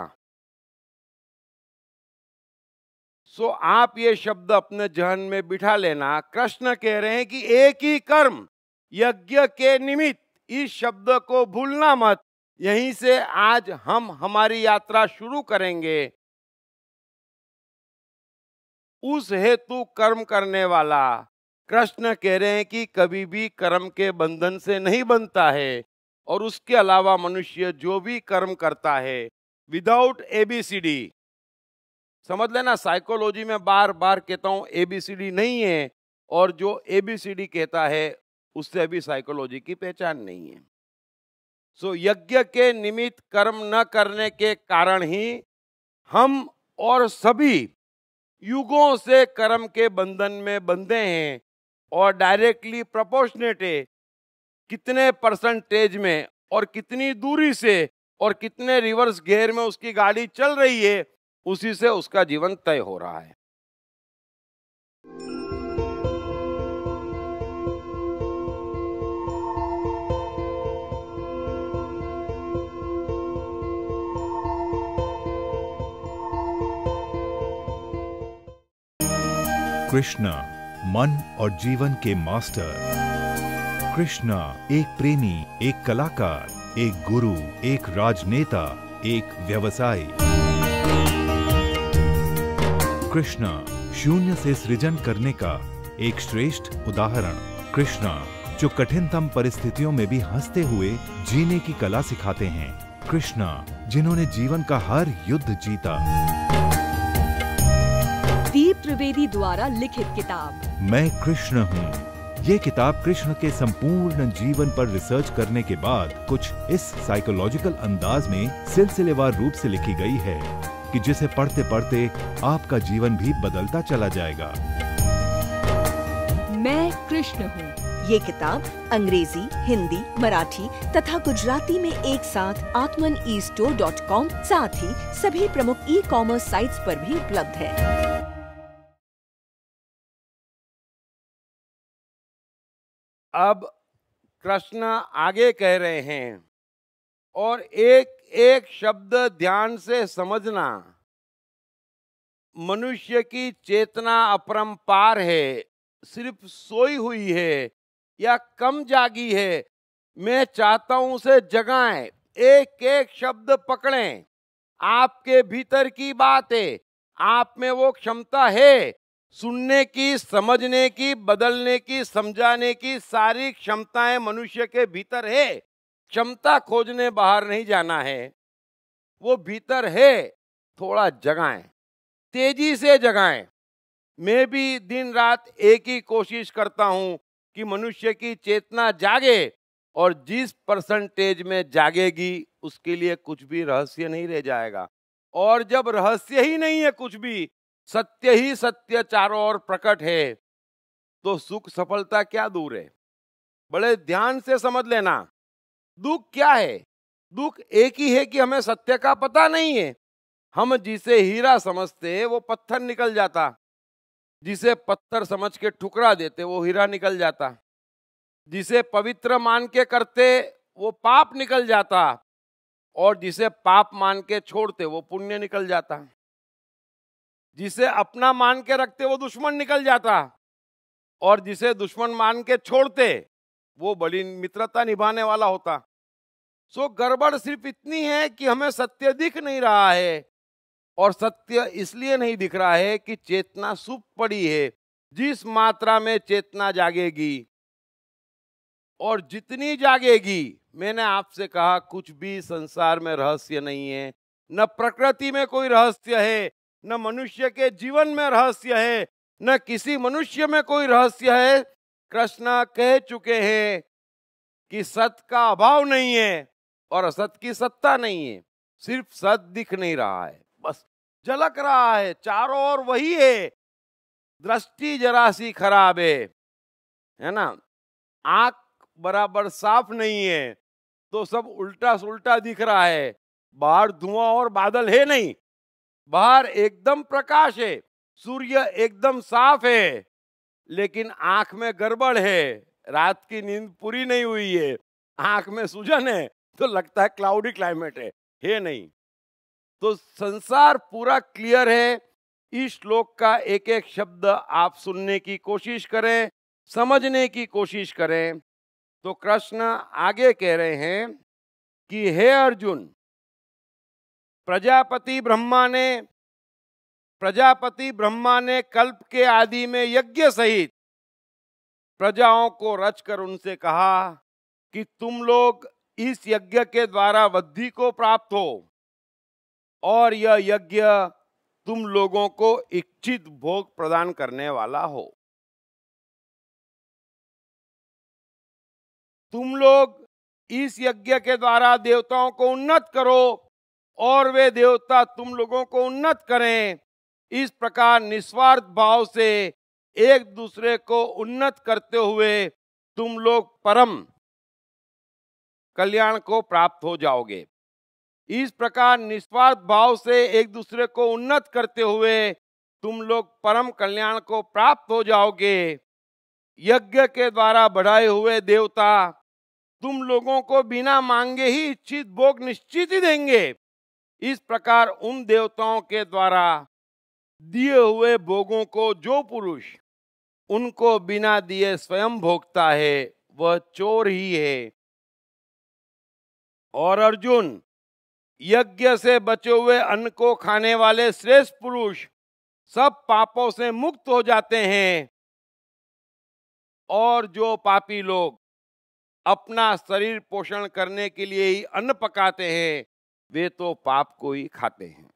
सो आप ये शब्द अपने जहन में बिठा लेना कृष्ण कह रहे हैं कि एक ही कर्म यज्ञ के निमित्त इस शब्द को भूलना मत यहीं से आज हम हमारी यात्रा शुरू करेंगे उस हेतु कर्म करने वाला कृष्ण कह रहे हैं कि कभी भी कर्म के बंधन से नहीं बनता है और उसके अलावा मनुष्य जो भी कर्म करता है विदाउट एबीसीडी समझ लेना साइकोलॉजी में बार बार कहता हूँ ए बी सी डी नहीं है और जो ए बी सी डी कहता है उससे अभी साइकोलॉजी की पहचान नहीं है सो so, यज्ञ के निमित्त कर्म न करने के कारण ही हम और सभी युगों से कर्म के बंधन में बंधे हैं और डायरेक्टली प्रपोर्शनेट है कितने परसेंटेज में और कितनी दूरी से और कितने रिवर्स गेयर में उसकी गाड़ी चल रही है उसी से उसका जीवन तय हो रहा है
कृष्णा मन और जीवन के मास्टर कृष्णा एक प्रेमी एक कलाकार एक गुरु एक राजनेता एक व्यवसायी कृष्णा शून्य से सृजन करने का एक श्रेष्ठ उदाहरण कृष्णा जो कठिनतम परिस्थितियों में भी हंसते हुए जीने की कला सिखाते हैं कृष्णा जिन्होंने जीवन का हर युद्ध जीता
दीप त्रिवेदी द्वारा लिखित किताब
मैं कृष्ण हूँ ये किताब कृष्ण के संपूर्ण जीवन पर रिसर्च करने के बाद कुछ इस साइकोलॉजिकल अंदाज में सिलसिलेवार रूप से लिखी गई है कि जिसे पढ़ते पढ़ते आपका जीवन भी बदलता चला जाएगा
मैं कृष्ण हूँ ये किताब अंग्रेजी हिंदी मराठी तथा गुजराती में एक साथ आत्मन ई स्टोर डॉट कॉम साथ ही सभी
प्रमुख ई कॉमर्स साइट्स पर भी उपलब्ध है
अब कृष्ण आगे कह रहे हैं और एक एक शब्द ध्यान से समझना मनुष्य की चेतना अपरंपार है सिर्फ सोई हुई है या कम जागी है मैं चाहता हूं उसे जगाएं एक एक शब्द पकड़ें आपके भीतर की बात है आप में वो क्षमता है सुनने की समझने की बदलने की समझाने की सारी क्षमताएं मनुष्य के भीतर है क्षमता खोजने बाहर नहीं जाना है वो भीतर है थोड़ा जगाएं तेजी से जगाएं मैं भी दिन रात एक ही कोशिश करता हूं कि मनुष्य की चेतना जागे और जिस परसेंटेज में जागेगी उसके लिए कुछ भी रहस्य नहीं रह जाएगा और जब रहस्य ही नहीं है कुछ भी सत्य ही सत्य चारों ओर प्रकट है तो सुख सफलता क्या दूर है बड़े ध्यान से समझ लेना दुख क्या है दुख एक ही है कि हमें सत्य का पता नहीं है हम जिसे हीरा समझते वो पत्थर निकल जाता जिसे पत्थर समझ के ठुकरा देते वो हीरा निकल जाता जिसे पवित्र मान के करते वो पाप निकल जाता और जिसे पाप मान के छोड़ते वो पुण्य निकल जाता जिसे अपना मान के रखते वो दुश्मन निकल जाता और जिसे दुश्मन मान के छोड़ते वो बड़ी मित्रता निभाने वाला होता सो गड़बड़ सिर्फ इतनी है कि हमें सत्य दिख नहीं रहा है और सत्य इसलिए नहीं दिख रहा है कि चेतना सुप पड़ी है जिस मात्रा में चेतना जागेगी और जितनी जागेगी मैंने आपसे कहा कुछ भी संसार में रहस्य नहीं है न प्रकृति में कोई रहस्य है न मनुष्य के जीवन में रहस्य है न किसी मनुष्य में कोई रहस्य है कृष्णा कह चुके हैं कि सत का अभाव नहीं है और असत की सत्ता नहीं है सिर्फ सत दिख नहीं रहा है बस झलक रहा है चारों ओर वही है दृष्टि जरा सी खराब है है ना आंख बराबर साफ नहीं है तो सब उल्टा सुल्टा दिख रहा है बाहर धुआं और बादल है नहीं बाहर एकदम प्रकाश है सूर्य एकदम साफ है लेकिन आंख में गड़बड़ है रात की नींद पूरी नहीं हुई है आंख में सूजन है तो लगता है क्लाउडी क्लाइमेट है हे नहीं तो संसार पूरा क्लियर है इस श्लोक का एक एक शब्द आप सुनने की कोशिश करें समझने की कोशिश करें तो कृष्ण आगे कह रहे हैं कि हे अर्जुन प्रजापति ब्रह्मा ने प्रजापति ब्रह्मा ने कल्प के आदि में यज्ञ सहित प्रजाओं को रचकर उनसे कहा कि तुम लोग इस यज्ञ के द्वारा वृद्धि को प्राप्त हो और यह यज्ञ तुम लोगों को इच्छित भोग प्रदान करने वाला हो
तुम लोग
इस यज्ञ के द्वारा देवताओं को उन्नत करो और वे देवता तुम लोगों को उन्नत करें इस प्रकार निस्वार्थ भाव से एक दूसरे को उन्नत करते हुए तुम लोग परम कल्याण को प्राप्त हो जाओगे इस प्रकार निस्वार्थ भाव से एक दूसरे को उन्नत करते हुए तुम लोग परम कल्याण को प्राप्त हो जाओगे यज्ञ के द्वारा बढ़ाए हुए देवता तुम लोगों को बिना मांगे ही इच्छित भोग निश्चित ही देंगे इस प्रकार उन देवताओं के द्वारा दिए हुए भोगों को जो पुरुष उनको बिना दिए स्वयं भोगता है वह चोर ही है और अर्जुन यज्ञ से बचे हुए अन्न को खाने वाले श्रेष्ठ पुरुष सब पापों से मुक्त हो जाते हैं और जो पापी लोग अपना शरीर पोषण करने के लिए ही अन्न पकाते हैं वे तो पाप को ही खाते हैं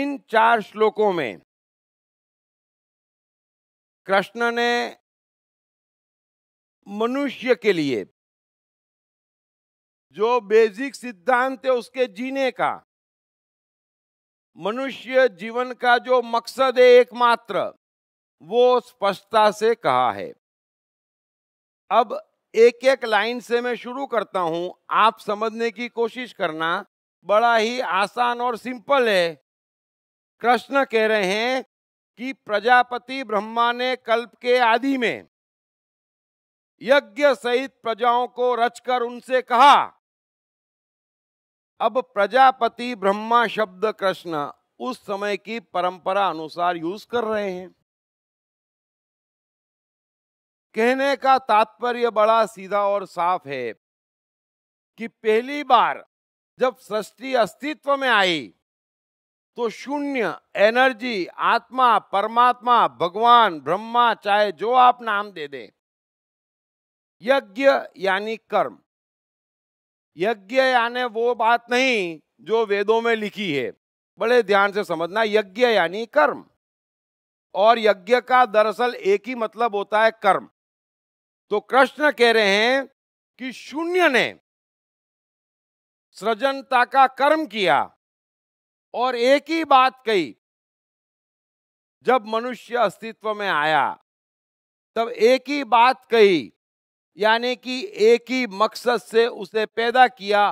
इन चार श्लोकों में कृष्ण ने मनुष्य के लिए जो बेसिक
सिद्धांत है उसके जीने का मनुष्य जीवन का जो मकसद है एकमात्र वो स्पष्टता से कहा है अब एक एक लाइन से मैं शुरू करता हूं आप समझने की कोशिश करना बड़ा ही आसान और सिंपल है कृष्ण कह रहे हैं कि प्रजापति ब्रह्मा ने कल्प के आदि में यज्ञ सहित प्रजाओं को रचकर उनसे कहा अब प्रजापति ब्रह्मा शब्द कृष्ण उस समय की परंपरा अनुसार यूज कर रहे हैं कहने का तात्पर्य बड़ा सीधा और साफ है कि पहली बार जब सृष्टि अस्तित्व में आई तो शून्य एनर्जी आत्मा परमात्मा भगवान ब्रह्मा चाहे जो आप नाम दे दें यज्ञ यानी कर्म यज्ञ यानी वो बात नहीं जो वेदों में लिखी है बड़े ध्यान से समझना यज्ञ यानी कर्म और यज्ञ का दरअसल एक ही मतलब होता है कर्म तो कृष्ण कह रहे हैं कि शून्य ने सृजनता का कर्म किया और एक ही बात कही जब मनुष्य अस्तित्व में आया तब एक ही बात कही यानी कि एक ही मकसद से उसे पैदा किया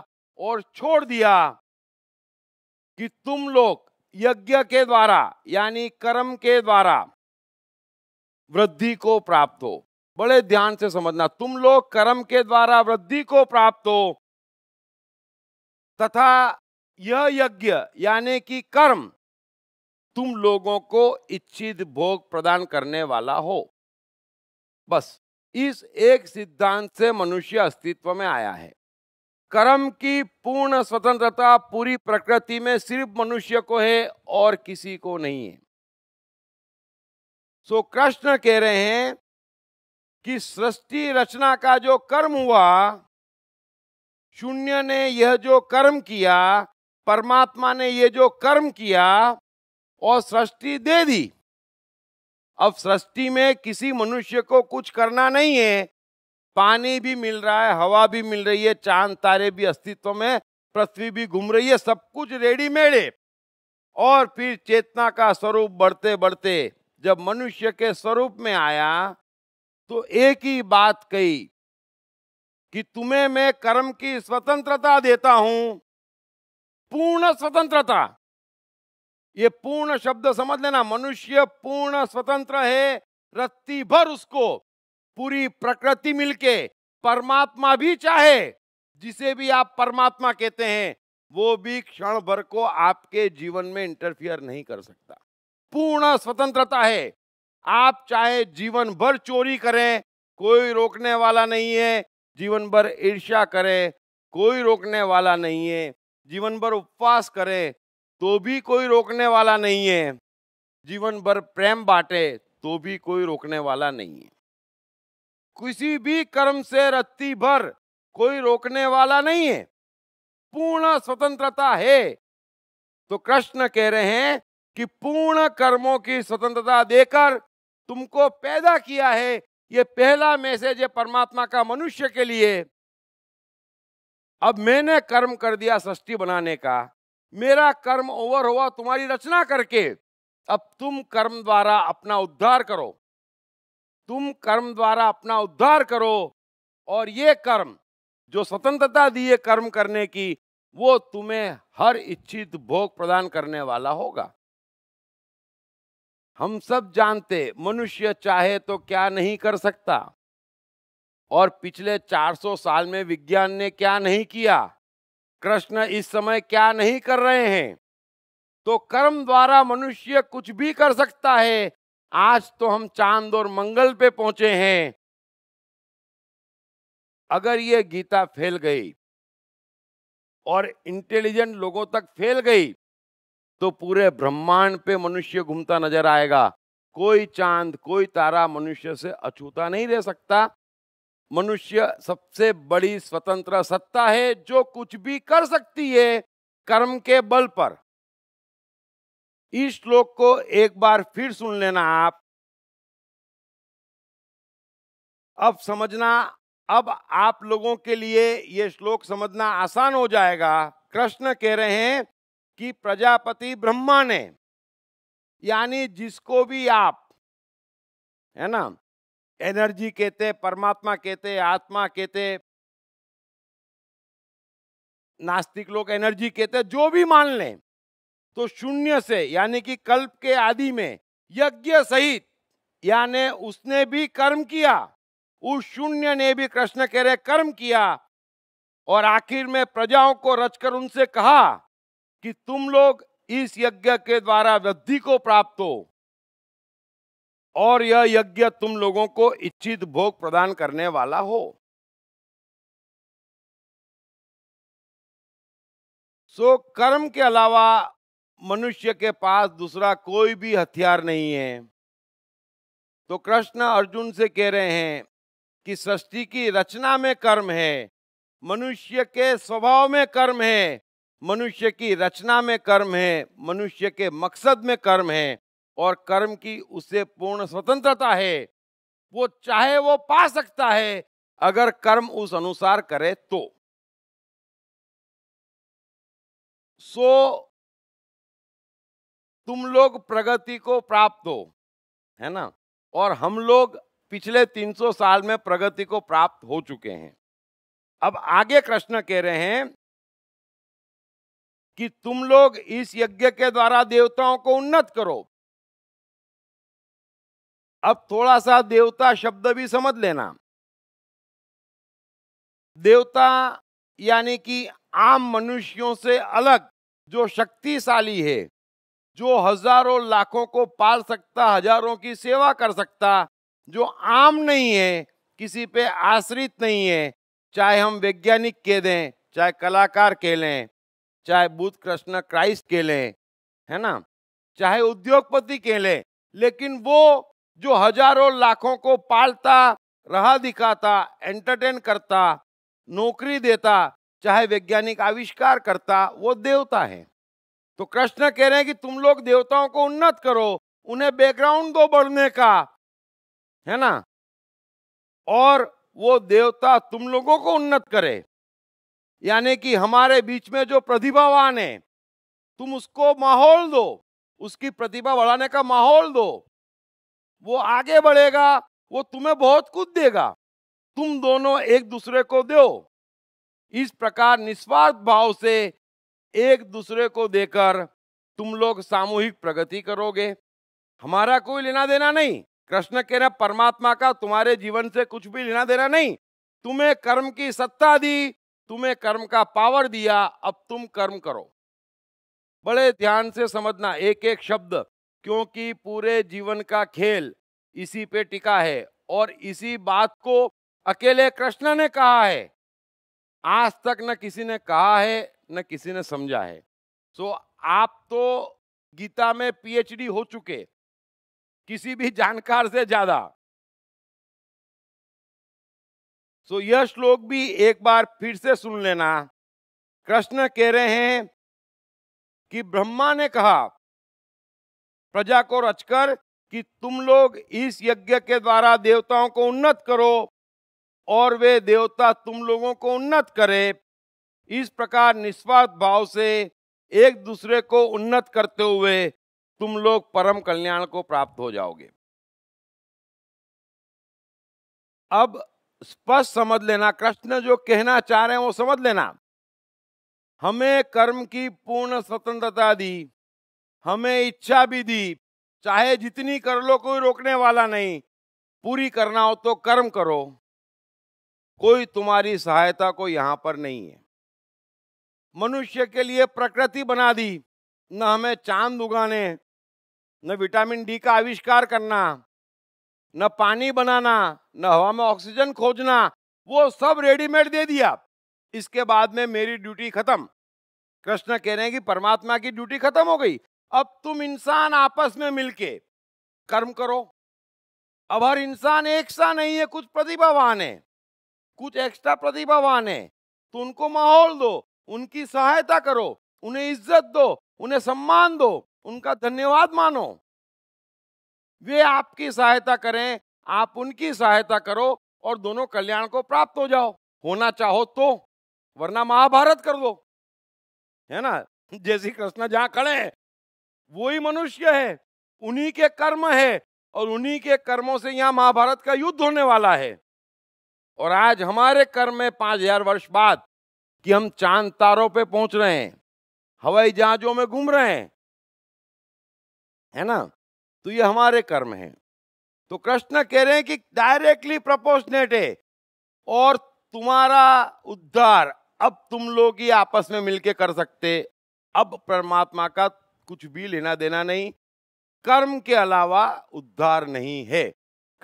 और छोड़ दिया कि तुम लोग यज्ञ के द्वारा यानी कर्म के द्वारा वृद्धि को प्राप्त हो बड़े ध्यान से समझना तुम लोग कर्म के द्वारा वृद्धि को प्राप्त हो तथा यह यज्ञ यानी कि कर्म तुम लोगों को इच्छित भोग प्रदान करने वाला हो बस इस एक सिद्धांत से मनुष्य अस्तित्व में आया है कर्म की पूर्ण स्वतंत्रता पूरी प्रकृति में सिर्फ मनुष्य को है और किसी को नहीं है सो कृष्ण कह रहे हैं कि सृष्टि रचना का जो कर्म हुआ शून्य ने यह जो कर्म किया परमात्मा ने यह जो कर्म किया और सृष्टि दे दी अब सृष्टि में किसी मनुष्य को कुछ करना नहीं है पानी भी मिल रहा है हवा भी मिल रही है चांद तारे भी अस्तित्व में पृथ्वी भी घूम रही है सब कुछ रेडीमेड है और फिर चेतना का स्वरूप बढ़ते बढ़ते जब मनुष्य के स्वरूप में आया तो एक ही बात कही कि तुम्हें मैं कर्म की स्वतंत्रता देता हूं पूर्ण स्वतंत्रता ये पूर्ण शब्द समझ लेना मनुष्य पूर्ण स्वतंत्र है रत्ती भर उसको पूरी प्रकृति मिलके परमात्मा भी चाहे जिसे भी आप परमात्मा कहते हैं वो भी क्षण भर को आपके जीवन में इंटरफियर नहीं कर सकता पूर्ण स्वतंत्रता है आप चाहे जीवन भर चोरी करें कोई रोकने वाला नहीं है जीवन भर ईर्ष्या करें कोई रोकने वाला नहीं है जीवन भर उपवास करें तो भी कोई रोकने वाला नहीं है जीवन भर प्रेम बांटे तो भी कोई रोकने वाला नहीं है किसी भी कर्म से रत्ती भर कोई रोकने वाला नहीं है पूर्ण स्वतंत्रता है तो कृष्ण कह रहे हैं कि पूर्ण कर्मों की स्वतंत्रता देकर तुमको पैदा किया है ये पहला मैसेज है परमात्मा का मनुष्य के लिए अब मैंने कर्म कर दिया सृष्टि बनाने का मेरा कर्म ओवर हुआ तुम्हारी रचना करके अब तुम कर्म द्वारा अपना उद्धार करो तुम कर्म द्वारा अपना उद्धार करो और ये कर्म जो स्वतंत्रता दी है कर्म करने की वो तुम्हें हर इच्छित भोग प्रदान करने वाला होगा हम सब जानते मनुष्य चाहे तो क्या नहीं कर सकता और पिछले 400 साल में विज्ञान ने क्या नहीं किया कृष्ण इस समय क्या नहीं कर रहे हैं तो कर्म द्वारा मनुष्य कुछ भी कर सकता है आज तो हम चांद और मंगल पे पहुंचे हैं अगर ये गीता फैल गई और इंटेलिजेंट लोगों तक फैल गई तो पूरे ब्रह्मांड पे मनुष्य घूमता नजर आएगा कोई चांद कोई तारा मनुष्य से अछूता नहीं रह सकता मनुष्य सबसे बड़ी स्वतंत्र सत्ता है जो कुछ भी कर सकती है कर्म के बल पर इस श्लोक को एक बार फिर सुन लेना आप अब समझना अब आप लोगों के लिए ये श्लोक समझना आसान हो जाएगा कृष्ण कह रहे हैं कि प्रजापति ब्रह्मा ने यानी जिसको भी आप है ना एनर्जी कहते परमात्मा कहते आत्मा कहते नास्तिक लोग एनर्जी कहते जो भी मान लें तो शून्य से यानी कि कल्प के आदि में यज्ञ सहित यानी उसने भी कर्म किया उस शून्य ने भी कृष्ण कह रहे कर्म किया और आखिर में प्रजाओं को रचकर उनसे कहा कि तुम लोग इस यज्ञ के द्वारा वृद्धि को प्राप्त हो और यह यज्ञ तुम लोगों को इच्छित भोग
प्रदान करने वाला हो
सो कर्म के अलावा मनुष्य के पास दूसरा कोई भी हथियार नहीं है तो कृष्ण अर्जुन से कह रहे हैं कि सृष्टि की रचना में कर्म है मनुष्य के स्वभाव में कर्म है मनुष्य की रचना में कर्म है मनुष्य के मकसद में कर्म है और कर्म की उससे पूर्ण स्वतंत्रता है वो चाहे वो पा सकता है अगर कर्म उस अनुसार करे तो
सो तुम लोग प्रगति
को प्राप्त हो है ना और हम लोग पिछले 300 साल में प्रगति को प्राप्त हो चुके हैं अब आगे कृष्ण कह रहे हैं कि तुम लोग इस यज्ञ के द्वारा देवताओं को उन्नत करो
अब थोड़ा सा देवता शब्द भी समझ लेना
देवता यानी कि आम मनुष्यों से अलग जो शक्तिशाली है जो हजारों लाखों को पाल सकता हजारों की सेवा कर सकता जो आम नहीं है किसी पे आश्रित नहीं है चाहे हम वैज्ञानिक कह दें चाहे कलाकार कह लें चाहे बुद्ध कृष्ण क्राइस्ट कह लें है ना चाहे उद्योगपति कह लें लेकिन वो जो हजारों लाखों को पालता रहा दिखाता एंटरटेन करता नौकरी देता चाहे वैज्ञानिक आविष्कार करता वो देवता है तो कृष्ण कह रहे हैं कि तुम लोग देवताओं को उन्नत करो उन्हें बैकग्राउंड दो बढ़ने का है ना और वो देवता तुम लोगों को उन्नत करे यानी कि हमारे बीच में जो प्रतिभावान है तुम उसको माहौल दो उसकी प्रतिभा बढ़ाने का माहौल दो वो आगे बढ़ेगा वो तुम्हें बहुत कुछ देगा तुम दोनों एक दूसरे को दो इस प्रकार निस्वार्थ भाव से एक दूसरे को देकर तुम लोग सामूहिक प्रगति करोगे हमारा कोई लेना देना नहीं कृष्ण कह रहे परमात्मा का तुम्हारे जीवन से कुछ भी लेना देना नहीं तुम्हें कर्म की सत्ता दी तुम्हें कर्म का पावर दिया अब तुम कर्म करो बड़े ध्यान से समझना एक एक शब्द क्योंकि पूरे जीवन का खेल इसी पे टिका है और इसी बात को अकेले कृष्ण ने कहा है आज तक न किसी ने कहा है न किसी ने समझा है सो so, आप तो गीता में पीएचडी हो चुके किसी भी जानकार से ज्यादा
सो so, यह श्लोक भी एक बार फिर से सुन लेना कृष्ण
कह रहे हैं कि ब्रह्मा ने कहा प्रजा को रचकर कि तुम लोग इस यज्ञ के द्वारा देवताओं को उन्नत करो और वे देवता तुम लोगों को उन्नत करे इस प्रकार निस्वार्थ भाव से एक दूसरे को उन्नत करते हुए तुम लोग परम कल्याण को प्राप्त हो जाओगे अब स्पष्ट समझ लेना कृष्ण जो कहना चाह रहे हैं वो समझ लेना हमें कर्म की पूर्ण स्वतंत्रता दी हमें इच्छा भी दी चाहे जितनी कर लो कोई रोकने वाला नहीं पूरी करना हो तो कर्म करो कोई तुम्हारी सहायता को यहां पर नहीं है मनुष्य के लिए प्रकृति बना दी न हमें चांद उगाने न विटामिन डी का आविष्कार करना न पानी बनाना न हवा में ऑक्सीजन खोजना वो सब रेडीमेड दे दिया इसके बाद में मेरी ड्यूटी खत्म कृष्ण कह रहे हैं कि परमात्मा की ड्यूटी खत्म हो गई अब तुम इंसान आपस में मिलके कर्म करो अब हर इंसान एक सा नहीं है कुछ प्रतिभावान है कुछ एक्स्ट्रा प्रतिभावान है तो उनको माहौल दो उनकी सहायता करो उन्हें इज्जत दो उन्हें सम्मान दो उनका धन्यवाद मानो वे आपकी सहायता करें आप उनकी सहायता करो और दोनों कल्याण को प्राप्त हो जाओ होना चाहो तो वरना महाभारत कर दो है ना जैसी कृष्णा जहां खड़े हैं वो ही मनुष्य है उन्हीं के कर्म है और उन्हीं के कर्मों से यहाँ महाभारत का युद्ध होने वाला है और आज हमारे कर्म में पांच हजार वर्ष बाद कि हम चांद तारों पे पहुंच रहे हैं हवाई जहाजों में घूम रहे हैं है ना तो ये हमारे कर्म है तो कृष्ण कह रहे हैं कि डायरेक्टली प्रपोर्शनेट है और तुम्हारा उद्धार अब तुम लोग ही आपस में मिलके कर सकते अब परमात्मा का कुछ भी लेना देना नहीं कर्म के अलावा उद्धार नहीं है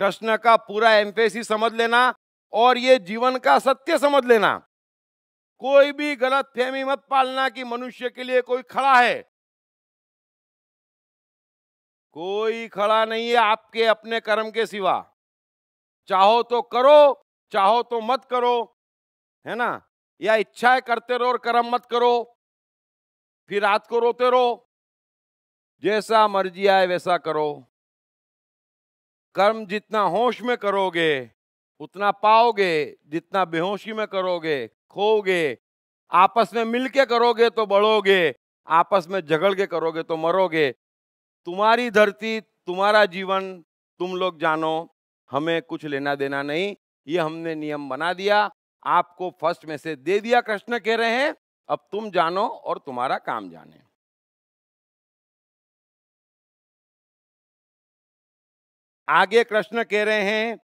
कृष्ण का पूरा एम्फेसी समझ लेना और ये जीवन का सत्य समझ लेना कोई भी गलत फहमी मत पालना कि मनुष्य के लिए कोई खड़ा है कोई खड़ा नहीं है आपके अपने कर्म के सिवा चाहो तो करो चाहो तो मत करो है ना या इच्छाएं करते रहो और कर्म मत करो फिर रात को रोते रहो जैसा मर्जी आए वैसा करो कर्म जितना होश में करोगे उतना पाओगे जितना बेहोशी में करोगे खोगे आपस में मिलके करोगे तो बढ़ोगे आपस में झगड़ के करोगे तो मरोगे तुम्हारी धरती तुम्हारा जीवन तुम लोग जानो हमें कुछ लेना देना नहीं ये हमने नियम बना दिया आपको फर्स्ट में से दे दिया कृष्ण कह रहे हैं अब तुम जानो और तुम्हारा काम जाने आगे कृष्ण कह रहे हैं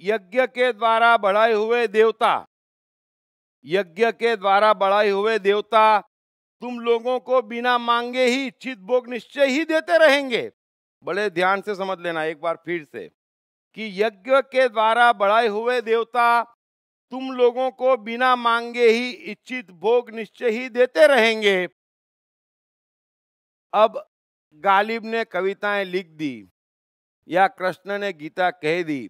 यज्ञ के द्वारा बढ़ाए हुए देवता यज्ञ के द्वारा बढ़ाए हुए देवता तुम लोगों को बिना मांगे ही इच्छित भोग निश्चय ही देते रहेंगे बड़े ध्यान से समझ लेना एक बार फिर से कि यज्ञ के द्वारा बढ़ाए हुए देवता तुम लोगों को बिना मांगे ही इच्छित भोग निश्चय ही देते रहेंगे अब गालिब ने कविताएं लिख दी या कृष्ण ने गीता कह दी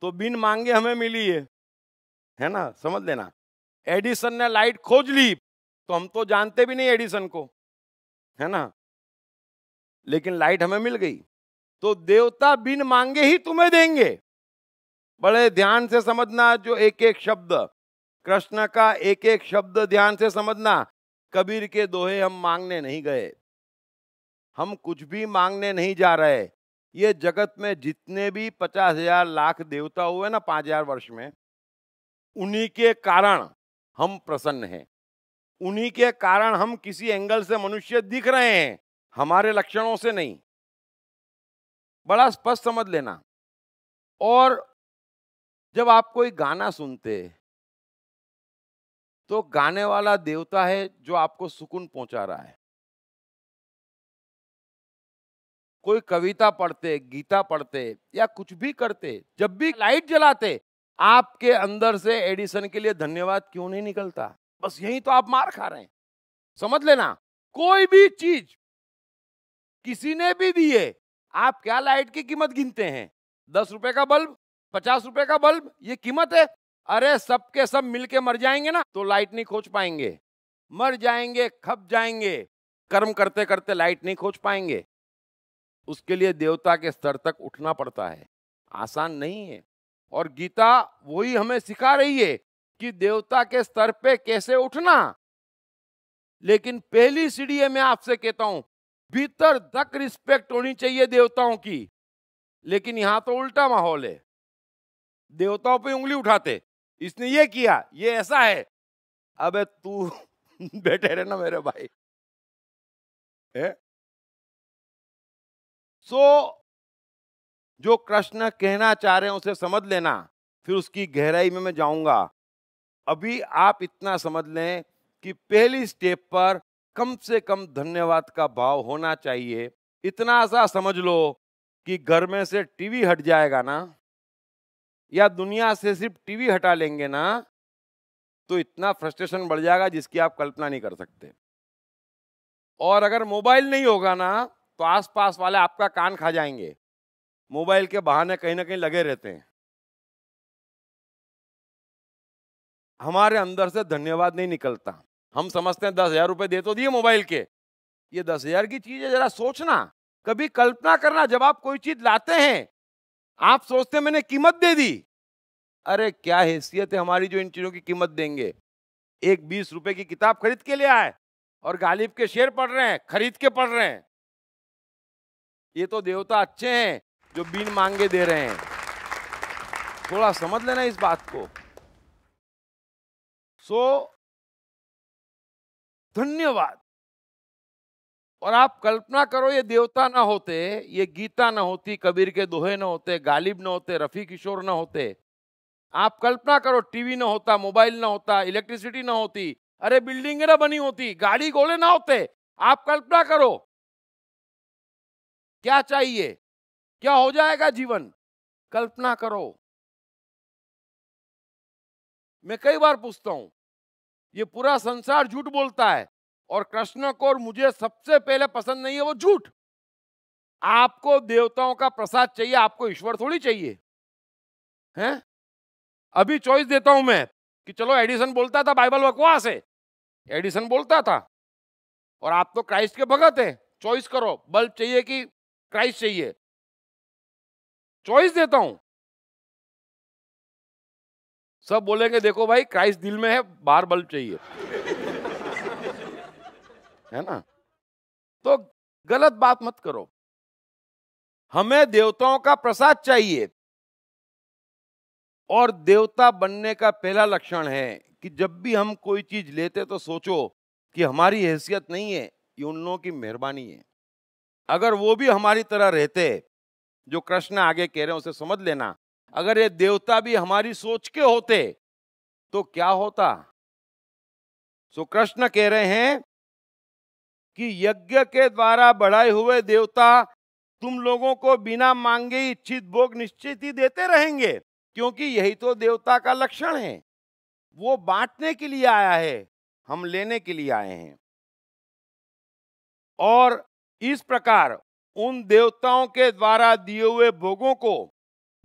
तो बिन मांगे हमें मिली है है ना समझ लेना एडिसन ने लाइट खोज ली तो हम तो जानते भी नहीं एडिसन को है ना लेकिन लाइट हमें मिल गई तो देवता बिन मांगे ही तुम्हें देंगे बड़े ध्यान से समझना जो एक एक शब्द कृष्ण का एक एक शब्द ध्यान से समझना कबीर के दोहे हम मांगने नहीं गए हम कुछ भी मांगने नहीं जा रहे ये जगत में जितने भी पचास हजार लाख देवता हुए ना पाँच हजार वर्ष में उन्हीं के कारण हम प्रसन्न हैं उन्हीं के कारण हम किसी एंगल से मनुष्य दिख रहे हैं हमारे लक्षणों से नहीं बड़ा स्पष्ट समझ लेना और
जब आप कोई गाना सुनते तो गाने वाला
देवता है जो आपको सुकून पहुंचा रहा है कोई कविता पढ़ते गीता पढ़ते या कुछ भी करते जब भी लाइट जलाते आपके अंदर से एडिसन के लिए धन्यवाद क्यों नहीं निकलता बस यही तो आप मार खा रहे हैं समझ लेना कोई भी चीज किसी ने भी दी है आप क्या लाइट की कीमत गिनते हैं दस रुपए का बल्ब पचास रुपए का बल्ब ये कीमत है अरे सबके सब मिलके मर जाएंगे ना तो लाइट नहीं खोज पाएंगे मर जाएंगे खप जाएंगे कर्म करते करते लाइट नहीं खोज पाएंगे उसके लिए देवता के स्तर तक उठना पड़ता है आसान नहीं है और गीता वही हमें सिखा रही है कि देवता के स्तर पे कैसे उठना लेकिन पहली सीढ़ी मैं आपसे कहता हूं भीतर तक रिस्पेक्ट होनी चाहिए देवताओं की लेकिन यहां तो उल्टा माहौल है देवताओं पे उंगली उठाते इसने ये किया ये ऐसा है अबे तू
(laughs) बैठे रहे ना मेरे भाई है
सो so, जो कृष्ण कहना चाह रहे हैं उसे समझ लेना फिर उसकी गहराई में मैं जाऊंगा अभी आप इतना समझ लें कि पहली स्टेप पर कम से कम धन्यवाद का भाव होना चाहिए इतना सा समझ लो कि घर में से टीवी हट जाएगा ना या दुनिया से सिर्फ टीवी हटा लेंगे ना तो इतना फ्रस्ट्रेशन बढ़ जाएगा जिसकी आप कल्पना नहीं कर सकते और अगर मोबाइल नहीं होगा ना तो आसपास वाले आपका कान खा जाएंगे मोबाइल के बहाने कहीं ना कहीं लगे रहते हैं हमारे अंदर से धन्यवाद नहीं निकलता हम समझते हैं दस हजार रुपये दे तो दिए मोबाइल के ये दस हजार की चीज है जरा सोचना कभी कल्पना करना जब आप कोई चीज लाते हैं आप सोचते मैंने कीमत दे दी अरे क्या हैसियत है हमारी जो इन चीजों की कीमत देंगे एक बीस रुपए की किताब खरीद के ले आए और गालिब के शेर पढ़ रहे हैं खरीद के पढ़ रहे हैं ये तो देवता अच्छे हैं जो बिन मांगे दे रहे हैं थोड़ा समझ लेना इस बात को सो so, धन्यवाद और आप कल्पना करो ये देवता ना होते ये गीता ना होती कबीर के दोहे ना होते गालिब ना होते रफी किशोर ना होते आप कल्पना करो टीवी ना होता मोबाइल ना होता इलेक्ट्रिसिटी ना होती अरे बिल्डिंग ना बनी होती गाड़ी गोले ना होते आप कल्पना करो
क्या चाहिए क्या हो जाएगा जीवन कल्पना करो
मैं कई बार पूछता हूं ये पूरा संसार झूठ बोलता है और कृष्ण को और मुझे सबसे पहले पसंद नहीं है वो झूठ आपको देवताओं का प्रसाद चाहिए आपको ईश्वर थोड़ी चाहिए हैं अभी चॉइस देता हूं मैं कि चलो एडिसन बोलता था बाइबल बकवास है एडिसन बोलता था और आप तो क्राइस्ट के भगत हैं चॉइस करो बल्ब चाहिए कि
क्राइस्ट चाहिए चॉइस देता हूं
सब बोलेंगे देखो भाई क्राइस्ट दिल में है बार बल्ब चाहिए है ना तो गलत बात मत करो हमें देवताओं का प्रसाद चाहिए और देवता बनने का पहला लक्षण है कि जब भी हम कोई चीज लेते तो सोचो कि हमारी हैसियत नहीं है ये उन लोगों की मेहरबानी है अगर वो भी हमारी तरह रहते जो कृष्ण आगे कह रहे हैं उसे समझ लेना अगर ये देवता भी हमारी सोच के होते तो क्या होता सो कृष्ण कह रहे हैं कि यज्ञ के द्वारा बढ़ाए हुए देवता तुम लोगों को बिना मांगे इच्छित भोग निश्चित ही देते रहेंगे क्योंकि यही तो देवता का लक्षण है वो बांटने के लिए आया है हम लेने के लिए आए हैं और इस प्रकार उन देवताओं के द्वारा दिए हुए भोगों को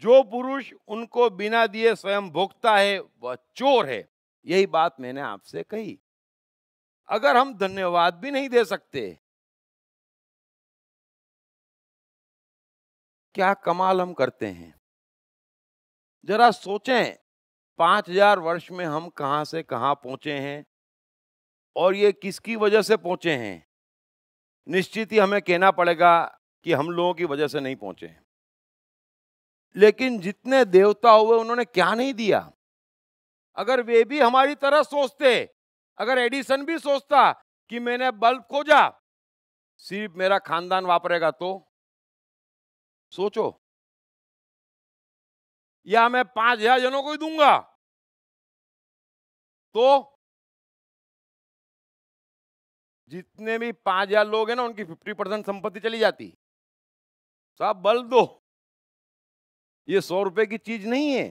जो पुरुष उनको बिना दिए स्वयं भोगता है वह चोर है यही बात मैंने आपसे कही अगर हम धन्यवाद भी नहीं दे सकते
क्या कमाल हम करते हैं जरा
सोचें पांच हजार वर्ष में हम कहां से कहां पहुंचे हैं और ये किसकी वजह से पहुंचे हैं निश्चित ही हमें कहना पड़ेगा कि हम लोगों की वजह से नहीं पहुंचे लेकिन जितने देवता हुए उन्होंने क्या नहीं दिया अगर वे भी हमारी तरह सोचते अगर एडिसन भी सोचता कि मैंने बल्ब खोजा सिर्फ मेरा खानदान वापरेगा तो
सोचो या मैं पांच हजार जनों को ही दूंगा तो जितने भी पांच हजार लोग हैं ना उनकी फिफ्टी परसेंट संपत्ति चली जाती साहब बल दो ये सौ रुपए की चीज नहीं है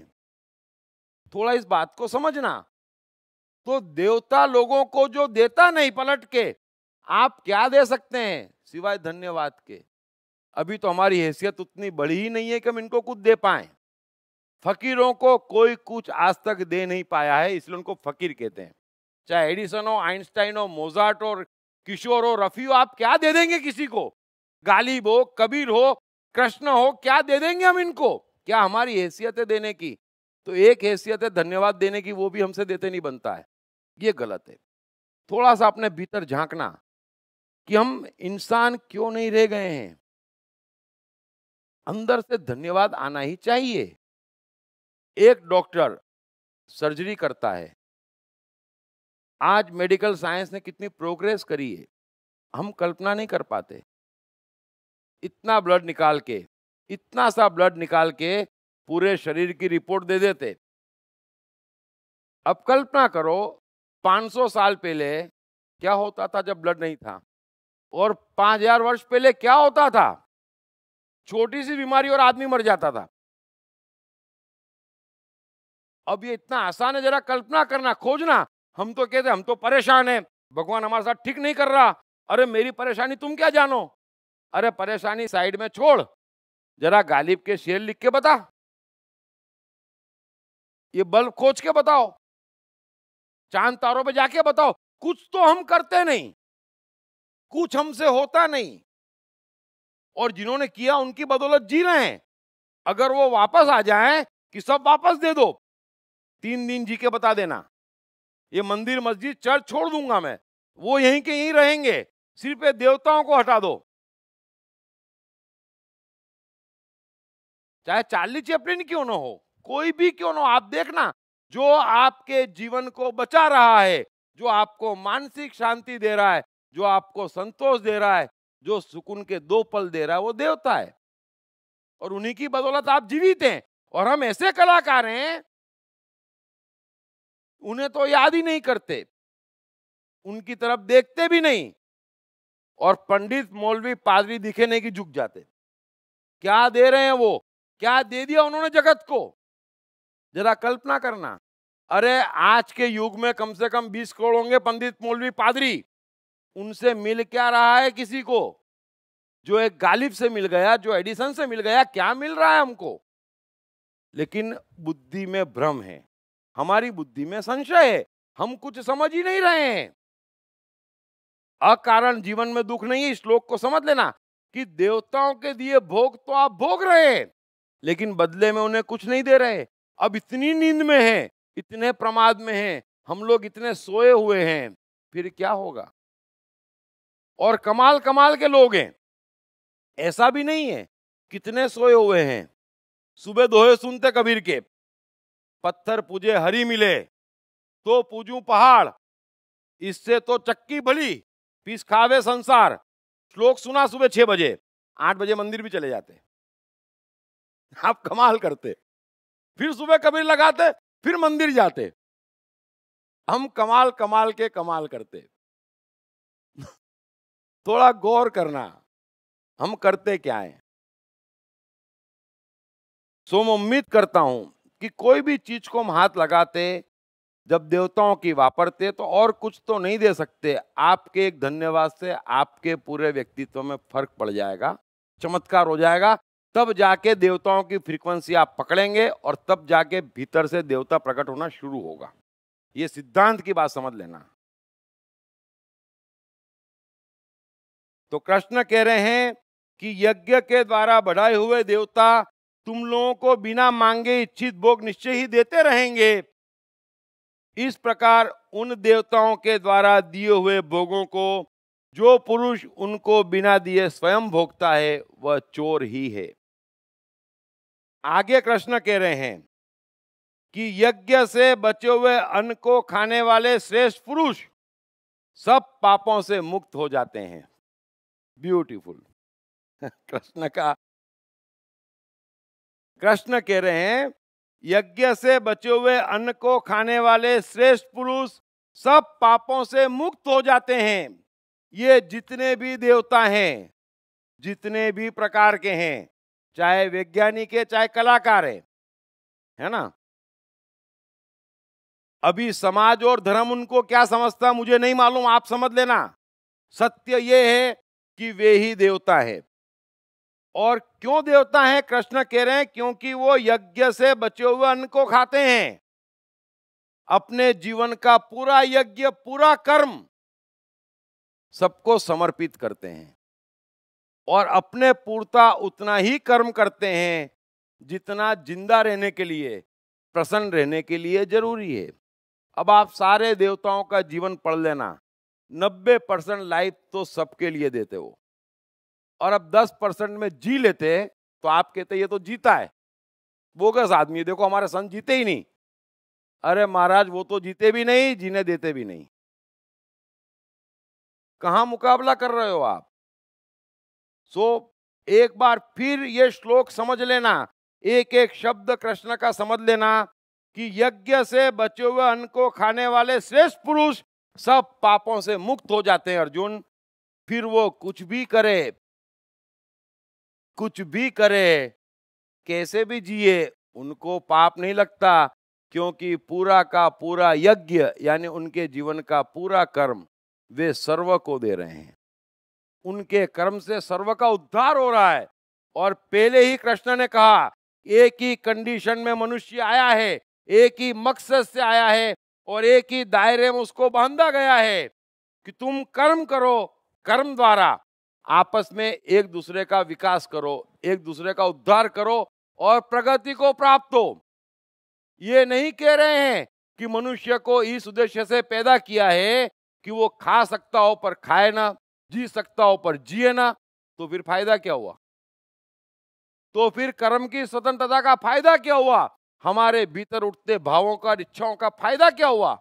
थोड़ा इस बात को समझना तो देवता लोगों को जो देता नहीं पलट के आप क्या दे सकते हैं सिवाय धन्यवाद के अभी तो हमारी हैसियत उतनी बड़ी ही नहीं है कि हम इनको कुछ दे पाए फकीरों को कोई कुछ आज तक दे नहीं पाया है इसलिए उनको फकीर कहते हैं चाहे एडिसन हो आइंस्टाइन हो मोजार्ट और किशोर हो रफी हो आप क्या दे देंगे किसी को गालिब हो कबीर हो कृष्ण हो क्या दे देंगे हम इनको क्या हमारी हैसियत है देने की तो एक हैसियत है धन्यवाद देने की वो भी हमसे देते नहीं बनता है ये गलत है थोड़ा सा अपने भीतर झांकना कि हम इंसान क्यों नहीं रह गए हैं अंदर से धन्यवाद आना ही चाहिए एक डॉक्टर सर्जरी करता है आज मेडिकल साइंस ने कितनी प्रोग्रेस करी है हम कल्पना नहीं कर पाते इतना ब्लड निकाल के इतना सा ब्लड निकाल के पूरे शरीर की रिपोर्ट दे देते अब कल्पना करो 500 साल पहले क्या होता था जब ब्लड नहीं था और 5000 वर्ष पहले क्या होता था
छोटी सी बीमारी और आदमी मर जाता था
अब ये इतना आसान है जरा कल्पना करना खोजना हम तो कहते हम तो परेशान है भगवान हमारे साथ ठीक नहीं कर रहा अरे मेरी परेशानी तुम क्या जानो अरे परेशानी साइड में छोड़ जरा गालिब के शेर लिख के बता
ये बल्ब खोज के बताओ चांद तारों पे जाके बताओ कुछ तो
हम करते नहीं कुछ हमसे होता नहीं और जिन्होंने किया उनकी बदौलत जी रहे हैं अगर वो वापस आ जाए कि सब वापस दे दो तीन दिन जी के बता देना ये मंदिर मस्जिद चर्च छोड़ दूंगा मैं वो यहीं के यहीं रहेंगे सिर्फ ये देवताओं को हटा दो चाहे चार्ली चैपलिन क्यों ना हो कोई भी क्यों ना हो आप देखना जो आपके जीवन को बचा रहा है जो आपको मानसिक शांति दे रहा है जो आपको संतोष दे रहा है जो सुकून के दो पल दे रहा है वो देवता है और उन्हीं की बदौलत आप जीवित हैं और हम ऐसे कलाकार हैं उन्हें तो याद ही नहीं करते उनकी तरफ देखते भी नहीं और पंडित मौलवी पादरी दिखे नहीं कि झुक जाते क्या दे रहे हैं वो क्या दे दिया उन्होंने जगत को जरा कल्पना करना अरे आज के युग में कम से कम बीस करोड़ होंगे पंडित मौलवी पादरी उनसे मिल क्या रहा है किसी को जो एक गालिब से मिल गया जो एडिसन से मिल गया क्या मिल रहा है हमको लेकिन बुद्धि में भ्रम है हमारी बुद्धि में संशय है हम कुछ समझ ही नहीं रहे हैं अकारण जीवन में दुख नहीं है श्लोक को समझ लेना कि देवताओं के दिए भोग तो आप भोग रहे हैं लेकिन बदले में उन्हें कुछ नहीं दे रहे अब इतनी नींद में है इतने प्रमाद में है हम लोग इतने सोए हुए हैं फिर क्या होगा और कमाल कमाल के लोग हैं ऐसा भी नहीं है कितने सोए हुए हैं सुबह दोहे सुनते कबीर के पत्थर पूजे हरी मिले तो पूजू पहाड़ इससे तो चक्की भली पीस खावे संसार श्लोक सुना सुबह छह बजे आठ बजे मंदिर भी चले जाते आप कमाल करते फिर सुबह कबीर लगाते फिर मंदिर जाते हम कमाल कमाल के कमाल करते (laughs) थोड़ा गौर करना हम करते क्या है सो मैं उम्मीद करता हूं कि कोई भी चीज को हम हाथ लगाते जब देवताओं की वापरते तो और कुछ तो नहीं दे सकते आपके एक धन्यवाद से आपके पूरे व्यक्तित्व में फर्क पड़ जाएगा चमत्कार हो जाएगा तब जाके देवताओं की फ्रीक्वेंसी आप पकड़ेंगे और तब जाके भीतर से देवता प्रकट होना शुरू होगा ये सिद्धांत की बात समझ लेना तो कृष्ण कह रहे हैं कि यज्ञ के द्वारा बढ़ाए हुए देवता तुम लोगों को बिना मांगे इच्छित भोग निश्चय ही देते रहेंगे इस प्रकार उन देवताओं के द्वारा दिए हुए भोगों को जो पुरुष उनको बिना दिए स्वयं भोगता है वह चोर ही है आगे कृष्ण कह रहे हैं कि यज्ञ से बचे हुए अन्न को खाने वाले श्रेष्ठ पुरुष सब पापों से मुक्त हो जाते हैं ब्यूटीफुल (laughs) कृष्ण का कृष्ण कह रहे हैं यज्ञ से बचे हुए अन्न को खाने वाले श्रेष्ठ पुरुष सब पापों से मुक्त हो जाते हैं ये जितने भी देवता हैं जितने भी प्रकार के हैं चाहे वैज्ञानिक है चाहे कलाकार है है ना अभी समाज और धर्म उनको क्या समझता मुझे नहीं मालूम आप समझ लेना सत्य ये है कि वे ही देवता है और क्यों देवता हैं कृष्ण कह रहे हैं क्योंकि वो यज्ञ से बचे हुए अन्न को खाते हैं अपने जीवन का पूरा यज्ञ पूरा कर्म सबको समर्पित करते हैं और अपने पूर्ता उतना ही कर्म करते हैं जितना जिंदा रहने के लिए प्रसन्न रहने के लिए जरूरी है अब आप सारे देवताओं का जीवन पढ़ लेना नब्बे परसेंट लाइफ तो सबके लिए देते हो और अब दस परसेंट में जी लेते तो आप कहते तो ये तो जीता है बोगस आदमी देखो हमारे संत जीते ही नहीं अरे महाराज वो तो जीते भी नहीं जीने देते भी नहीं कहा मुकाबला कर रहे हो आप सो so, एक बार फिर ये श्लोक समझ लेना एक एक शब्द कृष्ण का समझ लेना कि यज्ञ से बचे हुए अन्न को खाने वाले श्रेष्ठ पुरुष सब पापों से मुक्त हो जाते हैं अर्जुन फिर वो कुछ भी करे कुछ भी करे कैसे भी जिए उनको पाप नहीं लगता क्योंकि पूरा का पूरा यज्ञ यानी उनके जीवन का पूरा कर्म वे सर्व को दे रहे हैं उनके कर्म से सर्व का उद्धार हो रहा है और पहले ही कृष्ण ने कहा एक ही कंडीशन में मनुष्य आया है एक ही मकसद से आया है और एक ही दायरे में उसको बांधा गया है कि तुम कर्म करो कर्म द्वारा आपस में एक दूसरे का विकास करो एक दूसरे का उद्धार करो और प्रगति को प्राप्त हो ये नहीं कह रहे हैं कि मनुष्य को इस उद्देश्य से पैदा किया है कि वो खा सकता हो पर खाए ना जी सकता हो पर जिए ना तो फिर फायदा क्या हुआ तो फिर कर्म की स्वतंत्रता का फायदा क्या हुआ हमारे भीतर उठते भावों का इच्छाओं का फायदा क्या हुआ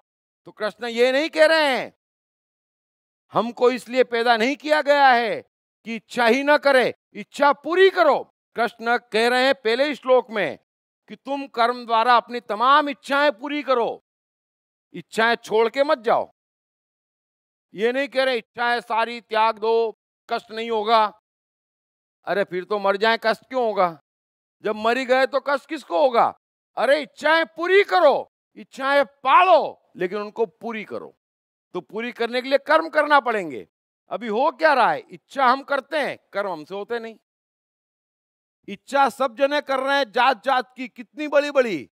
तो कृष्ण ये नहीं कह रहे हैं हमको इसलिए पैदा नहीं किया गया है कि इच्छा ही ना करे इच्छा पूरी करो कृष्ण कह रहे हैं पहले ही श्लोक में कि तुम कर्म द्वारा अपनी तमाम इच्छाएं पूरी करो इच्छाएं छोड़ के मत जाओ ये नहीं कह रहे इच्छाएं सारी त्याग दो कष्ट नहीं होगा अरे फिर तो मर जाए कष्ट क्यों होगा जब मरी गए तो कष्ट किसको होगा अरे इच्छाएं पूरी करो इच्छाएं पालो लेकिन उनको पूरी करो तो पूरी करने के लिए कर्म करना पड़ेंगे अभी हो क्या रहा है इच्छा हम करते हैं कर्म हमसे होते नहीं इच्छा सब जने कर रहे हैं जात जात की कितनी बड़ी बड़ी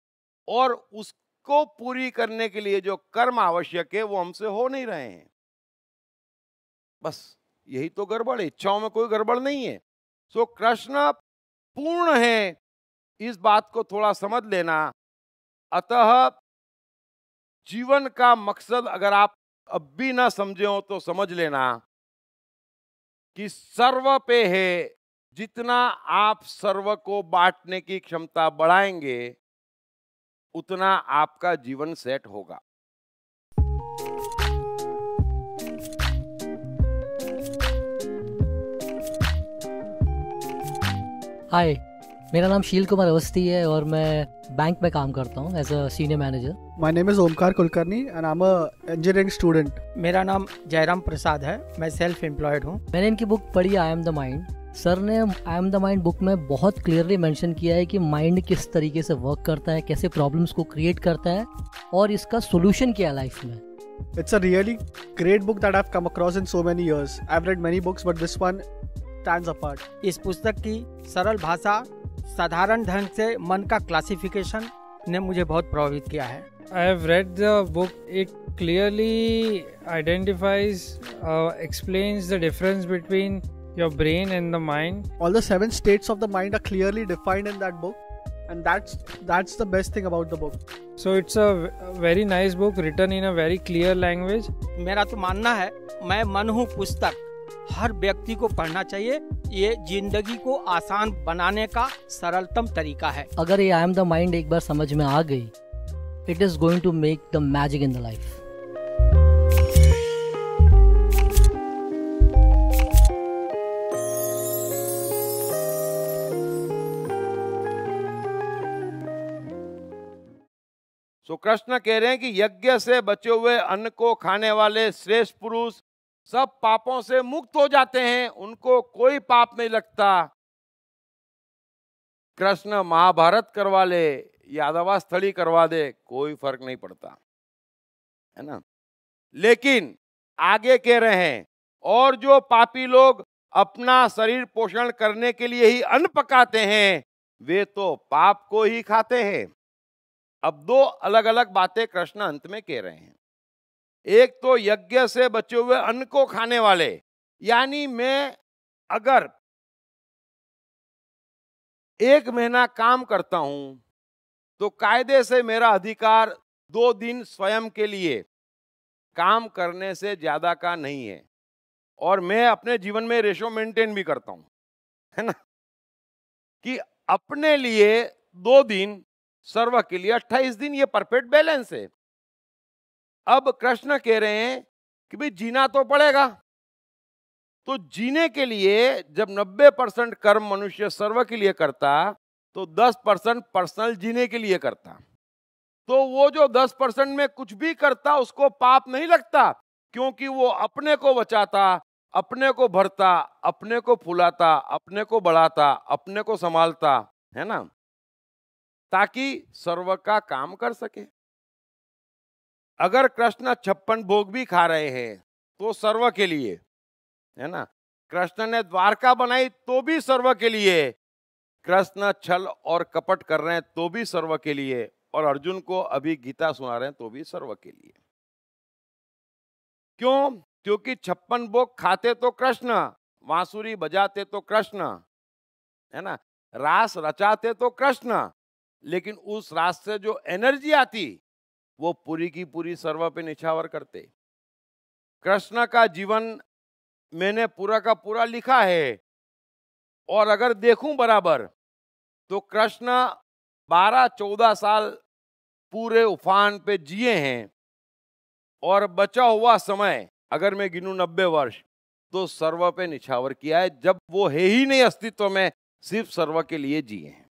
और उसको पूरी करने के लिए जो कर्म आवश्यक है वो हमसे हो नहीं रहे हैं बस यही तो गड़बड़ है इच्छाओं में कोई गड़बड़ नहीं है सो कृष्ण पूर्ण है इस बात को थोड़ा समझ लेना अतः जीवन का मकसद अगर आप अब भी ना समझे हो तो समझ लेना कि सर्व पे है जितना आप सर्व को बांटने की क्षमता बढ़ाएंगे उतना आपका जीवन सेट होगा
हाय मेरा नाम शील कुमार अवस्थी है और मैं बैंक में काम करता हूँ as a senior manager my name is Omkar Kulkarni and I am a engineering student मेरा नाम जयराम प्रसाद है मैं सेल्फ एम्प्लॉयड हूँ मैंने इनकी बुक पढ़ी I am the mind sir ने I am the mind book में बहुत क्लियरली मेंशन किया है कि माइंड किस तरीके से वर्क करता है कैसे प्रॉब्लम्स को क्रिएट करता है और इसका सोल्यूशन क्या है लाइफ में It's a really great book that I've come across in so many years. I've read many books but this one stands apart. इस पुस्तक की
सरल भाषा
साधारण ढंग से मन का क्लासिफिकेशन ने मुझे बहुत
प्रभावित किया है I have read the book it clearly identifies explains the difference between your brain and the mind
all the seven states of the mind are clearly defined in that book and that's that's the best thing about the book
so it's a very nice book written in a very clear language मेरा तो मानना है
मैं मन हूँ पुस्तक हर व्यक्ति को पढ़ना चाहिए ये जिंदगी को आसान बनाने का सरलतम तरीका है अगर ये आई एम द माइंड एक बार समझ में आ गई it is going to make the magic in the life
so Krishna कह रहे हैं कि यज्ञ से बचे हुए अन्न को खाने वाले श्रेष्ठ पुरुष सब पापों से मुक्त हो जाते हैं उनको कोई पाप नहीं लगता कृष्ण महाभारत करवा ले यादवा स्थली करवा दे कोई फर्क नहीं पड़ता है ना लेकिन आगे कह रहे हैं और जो पापी लोग अपना शरीर पोषण करने के लिए ही अन्न पकाते हैं वे तो पाप को ही खाते हैं अब दो अलग अलग बातें कृष्ण अंत में कह रहे हैं एक तो यज्ञ से बचे हुए अन्न को खाने वाले यानी मैं अगर एक महीना काम करता हूं तो कायदे से मेरा अधिकार दो दिन स्वयं के लिए काम करने से ज्यादा का नहीं है और मैं अपने जीवन में रेशो मेंटेन भी करता हूं है ना कि अपने लिए दो दिन सर्व के लिए अट्ठाईस दिन ये परफेक्ट बैलेंस है अब कृष्ण कह रहे हैं कि भाई जीना तो पड़ेगा तो जीने के लिए जब 90 परसेंट कर्म मनुष्य सर्व के लिए करता तो 10 परसेंट पर्सनल जीने के लिए करता तो वो जो 10 परसेंट में कुछ भी करता उसको पाप नहीं लगता क्योंकि वो अपने को बचाता अपने को भरता अपने को फुलाता अपने को बढ़ाता अपने को संभालता है ना ताकि सर्व का काम कर सके अगर कृष्ण छप्पन भोग भी खा रहे हैं तो सर्व के लिए है ना कृष्ण ने द्वारका बनाई तो भी सर्व के लिए कृष्ण छल और कपट कर रहे हैं तो भी सर्व के लिए और अर्जुन को अभी गीता सुना रहे हैं तो भी सर्व के लिए क्यों क्योंकि छप्पन भोग खाते तो कृष्ण बांसुरी बजाते तो कृष्ण है ना रास रचाते तो कृष्ण लेकिन उस रास से जो एनर्जी आती वो पूरी की पूरी सर्व पे निछावर करते कृष्ण का जीवन मैंने पूरा का पूरा लिखा है और अगर देखूं बराबर तो कृष्ण 12-14 साल पूरे उफान पे जिए हैं और बचा हुआ समय अगर मैं गिनूं नब्बे वर्ष तो सर्व पे निछावर किया है जब वो है ही नहीं अस्तित्व में सिर्फ सर्व के लिए जिए हैं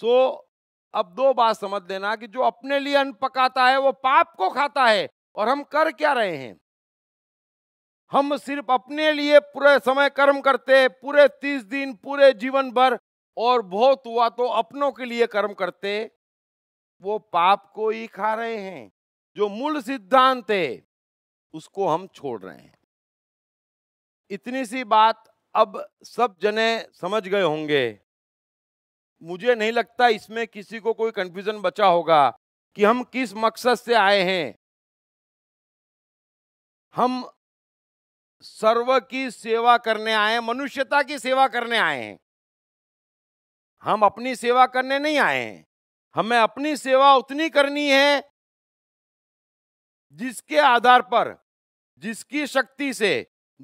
सो so, अब दो बात समझ लेना कि जो अपने लिए अन्न पकाता है वो पाप को खाता है और हम कर क्या रहे हैं हम सिर्फ अपने लिए पूरे समय कर्म करते पूरे तीस दिन पूरे जीवन भर और बहुत हुआ तो अपनों के लिए कर्म करते वो पाप को ही खा रहे हैं जो मूल सिद्धांत है उसको हम छोड़ रहे हैं इतनी सी बात अब सब जने समझ गए होंगे मुझे नहीं लगता इसमें किसी को कोई कंफ्यूजन बचा होगा कि हम किस मकसद से आए हैं हम सर्व की सेवा करने आए हैं मनुष्यता की सेवा करने आए हैं हम अपनी सेवा करने नहीं आए हैं हमें अपनी सेवा उतनी करनी है जिसके आधार पर जिसकी शक्ति से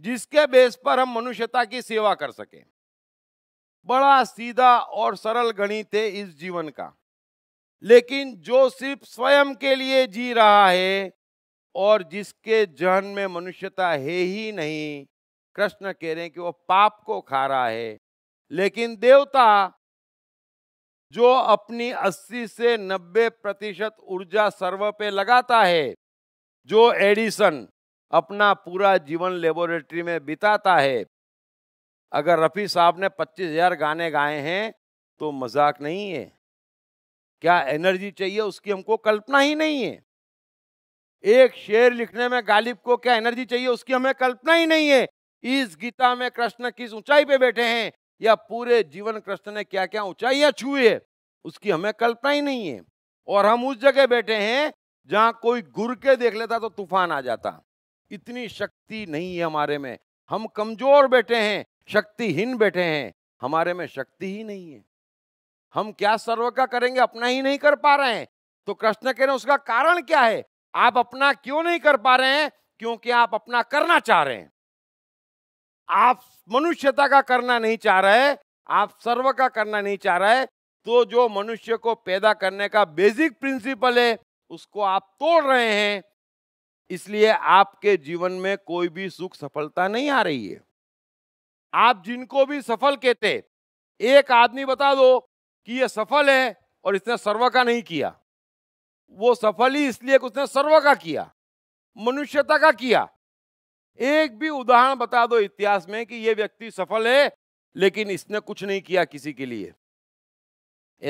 जिसके बेस पर हम मनुष्यता की सेवा कर सकें बड़ा सीधा और सरल गणित है इस जीवन का लेकिन जो सिर्फ स्वयं के लिए जी रहा है और जिसके जहन में मनुष्यता है ही नहीं कृष्ण कह रहे हैं कि वो पाप को खा रहा है लेकिन देवता जो अपनी 80 से 90 प्रतिशत ऊर्जा सर्व पे लगाता है जो एडिसन अपना पूरा जीवन लेबोरेटरी में बिताता है अगर रफ़ी साहब ने पच्चीस हजार गाने गाए हैं तो मजाक नहीं है क्या एनर्जी चाहिए उसकी हमको कल्पना ही नहीं है एक शेर लिखने में गालिब को क्या एनर्जी चाहिए उसकी हमें कल्पना ही नहीं है इस गीता में कृष्ण किस ऊंचाई पे बैठे हैं या पूरे जीवन कृष्ण ने क्या क्या ऊंचाइयां छुई है उसकी हमें कल्पना ही नहीं है और हम उस जगह बैठे हैं जहां कोई गुर के देख लेता तो तूफान आ जाता इतनी शक्ति नहीं है हमारे में हम कमजोर बैठे हैं शक्तिहीन बैठे हैं हमारे में शक्ति ही नहीं है हम क्या सर्व का करेंगे अपना ही नहीं कर पा रहे हैं तो कृष्ण कह रहे हैं उसका कारण क्या है आप अपना क्यों नहीं कर पा रहे हैं क्योंकि आप अपना करना चाह रहे हैं आप मनुष्यता का करना नहीं चाह रहे आप सर्व का करना नहीं चाह रहे तो जो मनुष्य को पैदा करने का बेसिक प्रिंसिपल है उसको आप तोड़ रहे हैं इसलिए आपके जीवन में कोई भी सुख सफलता नहीं आ रही है आप जिनको भी सफल कहते एक आदमी बता दो कि यह सफल है और इसने सर्व का नहीं किया वो सफल ही इसलिए उसने सर्व का किया मनुष्यता का किया एक भी उदाहरण बता दो इतिहास में कि यह व्यक्ति सफल है लेकिन इसने कुछ नहीं किया किसी के लिए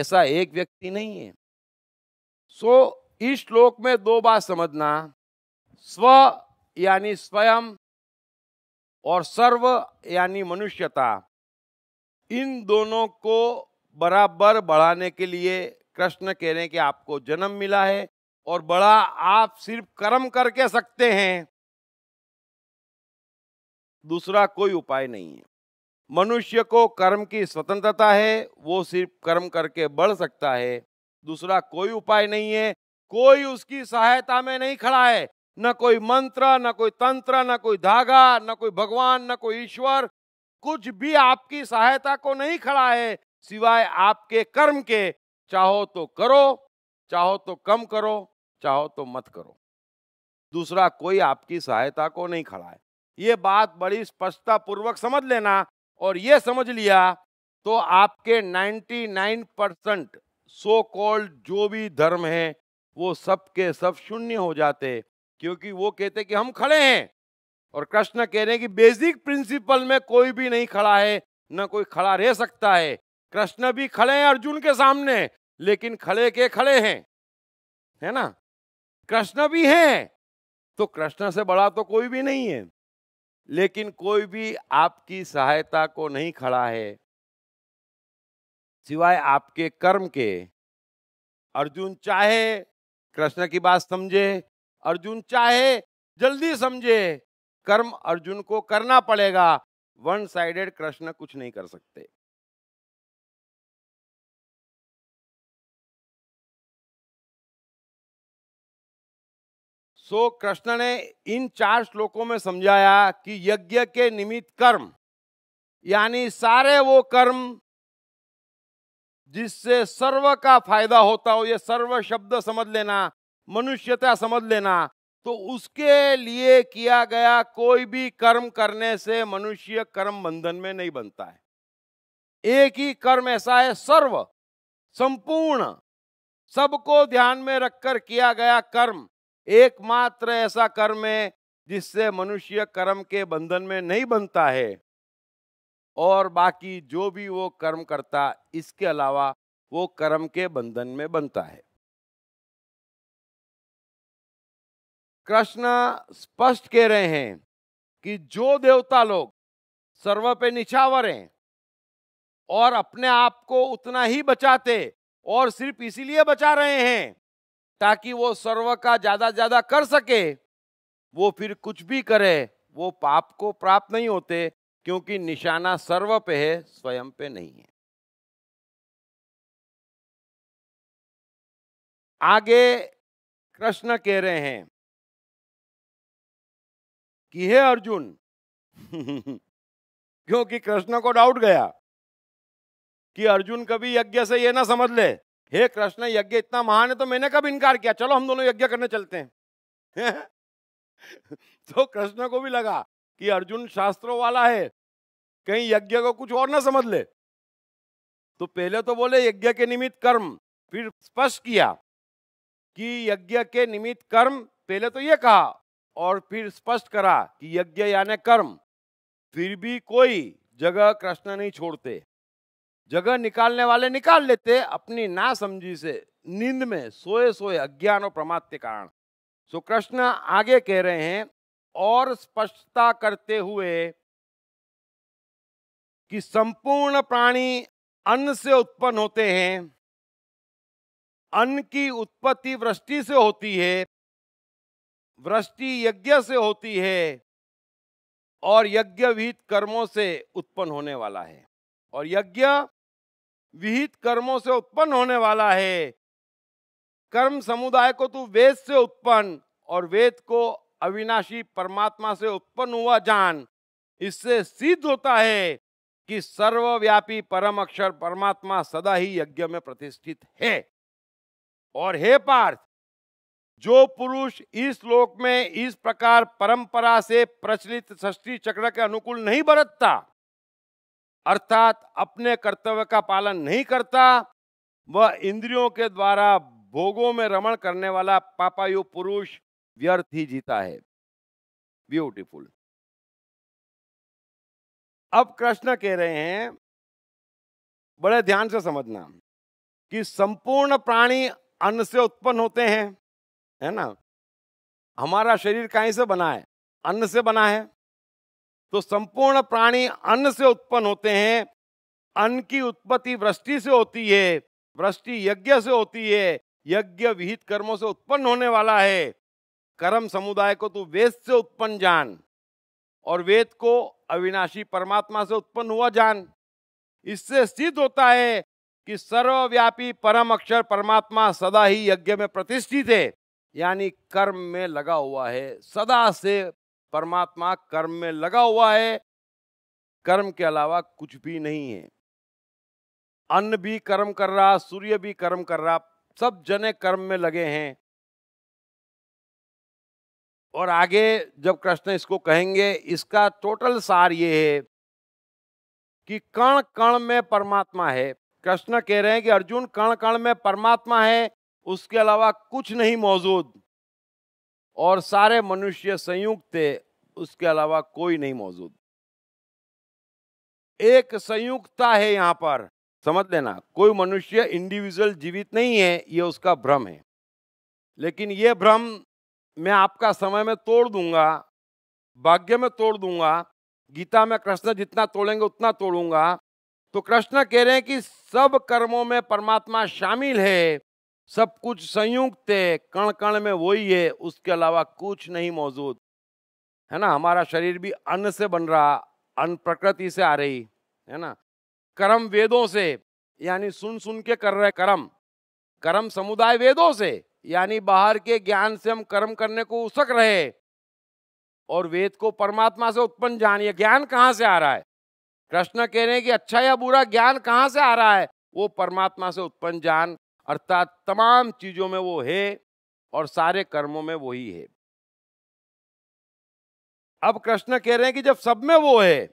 ऐसा एक व्यक्ति नहीं है सो so, इस श्लोक में दो बात समझना स्व यानी स्वयं और सर्व यानी मनुष्यता इन दोनों को बराबर बढ़ाने के लिए कृष्ण कह रहे हैं कि आपको जन्म मिला है और बड़ा आप सिर्फ कर्म करके सकते हैं दूसरा कोई उपाय नहीं है मनुष्य को कर्म की स्वतंत्रता है वो सिर्फ कर्म करके बढ़ सकता है दूसरा कोई उपाय नहीं है कोई उसकी सहायता में नहीं खड़ा है न कोई मंत्र न कोई तंत्र न कोई धागा न कोई भगवान न कोई ईश्वर कुछ भी आपकी सहायता को नहीं खड़ा है सिवाय आपके कर्म के चाहो तो करो चाहो तो कम करो चाहो तो मत करो दूसरा कोई आपकी सहायता को नहीं खड़ा है ये बात बड़ी स्पष्टता पूर्वक समझ लेना और ये समझ लिया तो आपके 99 परसेंट सो कॉल्ड जो भी धर्म है वो सब के सब शून्य हो जाते क्योंकि वो कहते कि हम खड़े हैं और कृष्ण कह रहे हैं कि बेसिक प्रिंसिपल में कोई भी नहीं खड़ा है न कोई खड़ा रह सकता है कृष्ण भी खड़े हैं अर्जुन के सामने लेकिन खड़े के खड़े हैं है ना कृष्ण भी हैं तो कृष्ण से बड़ा तो कोई भी नहीं है लेकिन कोई भी आपकी सहायता को नहीं खड़ा है सिवाय आपके कर्म के अर्जुन चाहे कृष्ण की बात समझे अर्जुन चाहे जल्दी समझे कर्म अर्जुन को करना पड़ेगा वन साइडेड कृष्ण कुछ नहीं कर सकते सो so, कृष्ण ने इन चार श्लोकों में समझाया कि यज्ञ के निमित्त कर्म यानी सारे वो कर्म जिससे सर्व का फायदा होता हो ये सर्व शब्द समझ लेना मनुष्यता समझ लेना तो उसके लिए किया गया कोई भी कर्म करने से मनुष्य कर्म बंधन में नहीं बनता है एक ही कर्म ऐसा है सर्व संपूर्ण सबको ध्यान में रखकर किया गया कर्म एकमात्र ऐसा कर्म है जिससे मनुष्य कर्म के बंधन में नहीं बनता है और बाकी जो भी वो कर्म करता इसके अलावा वो कर्म के बंधन में बनता है कृष्ण स्पष्ट कह रहे हैं कि जो देवता लोग सर्व पे निछावर हैं और अपने आप को उतना ही बचाते और सिर्फ इसीलिए बचा रहे हैं ताकि वो सर्व का ज्यादा ज्यादा कर सके वो फिर कुछ भी करे वो पाप को प्राप्त नहीं होते क्योंकि निशाना सर्व पे है स्वयं पे नहीं है
आगे कृष्ण कह रहे हैं कि हे
अर्जुन (laughs) क्योंकि कृष्ण को डाउट गया कि अर्जुन कभी यज्ञ से ये ना समझ ले हे कृष्ण यज्ञ इतना महान है तो मैंने कब इनकार किया चलो हम दोनों यज्ञ करने चलते हैं (laughs) तो कृष्ण को भी लगा कि अर्जुन शास्त्रों वाला है कहीं यज्ञ को कुछ और ना समझ ले तो पहले तो बोले यज्ञ के निमित्त कर्म फिर स्पष्ट किया कि यज्ञ के निमित्त कर्म पहले तो ये कहा और फिर स्पष्ट करा कि यज्ञ यानी कर्म फिर भी कोई जगह कृष्ण नहीं छोड़ते जगह निकालने वाले निकाल लेते अपनी ना समझी से नींद में सोए सोए अज्ञान और प्रमाद के कारण सो कृष्ण आगे कह रहे हैं और स्पष्टता करते हुए कि संपूर्ण प्राणी अन्न से उत्पन्न होते हैं अन्न की उत्पत्ति वृष्टि से होती है वृष्टि यज्ञ से होती है और यज्ञ विहित कर्मों से उत्पन्न होने वाला है और यज्ञ विहित कर्मों से उत्पन्न होने वाला है कर्म समुदाय को तू वेद से उत्पन्न और वेद को अविनाशी परमात्मा से उत्पन्न हुआ जान इससे सिद्ध होता है कि सर्वव्यापी परम अक्षर परमात्मा सदा ही यज्ञ में प्रतिष्ठित है और हे पार्थ जो पुरुष इस लोक में इस प्रकार परंपरा से प्रचलित षष्टी चक्र के अनुकूल नहीं बरतता अर्थात अपने कर्तव्य का पालन नहीं करता वह इंद्रियों के द्वारा भोगों में रमण करने वाला पापायु पुरुष व्यर्थ ही जीता है ब्यूटीफुल
अब कृष्ण कह रहे हैं
बड़े ध्यान से समझना कि संपूर्ण प्राणी अन्न से उत्पन्न होते हैं है ना हमारा शरीर कहीं से बना है अन्न से बना है तो संपूर्ण प्राणी अन्न से उत्पन्न होते हैं अन्न की उत्पत्ति वृष्टि से होती है वृष्टि यज्ञ से होती है यज्ञ विहित कर्मों से उत्पन्न होने वाला है कर्म समुदाय को तू तो वेद से उत्पन्न जान और वेद को अविनाशी परमात्मा से उत्पन्न हुआ जान इससे सिद्ध होता है कि सर्वव्यापी परम अक्षर परमात्मा सदा ही यज्ञ में प्रतिष्ठित है यानी कर्म में लगा हुआ है सदा से परमात्मा कर्म में लगा हुआ है कर्म के अलावा कुछ भी नहीं है अन्न भी कर्म कर रहा सूर्य भी कर्म कर रहा सब जने कर्म में लगे हैं और आगे जब कृष्ण इसको कहेंगे इसका टोटल सार ये है कि कण कण में परमात्मा है कृष्ण कह रहे हैं कि अर्जुन कण कण में परमात्मा है उसके अलावा कुछ नहीं मौजूद और सारे मनुष्य संयुक्त थे उसके अलावा कोई नहीं मौजूद एक संयुक्तता है यहां पर समझ लेना कोई मनुष्य इंडिविजुअल जीवित नहीं है यह उसका भ्रम है लेकिन यह भ्रम मैं आपका समय में तोड़ दूंगा भाग्य में तोड़ दूंगा गीता में कृष्ण जितना तोड़ेंगे उतना तोड़ूंगा तो कृष्ण कह रहे हैं कि सब कर्मों में परमात्मा शामिल है सब कुछ संयुक्त है कण कण में वही है उसके अलावा कुछ नहीं मौजूद है ना हमारा शरीर भी अन्न से बन रहा अन्न प्रकृति से आ रही है ना कर्म वेदों से यानी सुन सुन के कर रहे कर्म कर्म समुदाय वेदों से यानी बाहर के ज्ञान से हम कर्म करने को उसक रहे और वेद को परमात्मा से उत्पन्न जानिए ज्ञान कहाँ से आ रहा है कृष्ण कह रहे हैं कि अच्छा या बुरा ज्ञान कहाँ से आ रहा है वो परमात्मा से उत्पन्न जान अर्थात तमाम चीज़ों में वो है और सारे कर्मों में वही है अब कृष्ण कह रहे हैं कि जब सब में वो है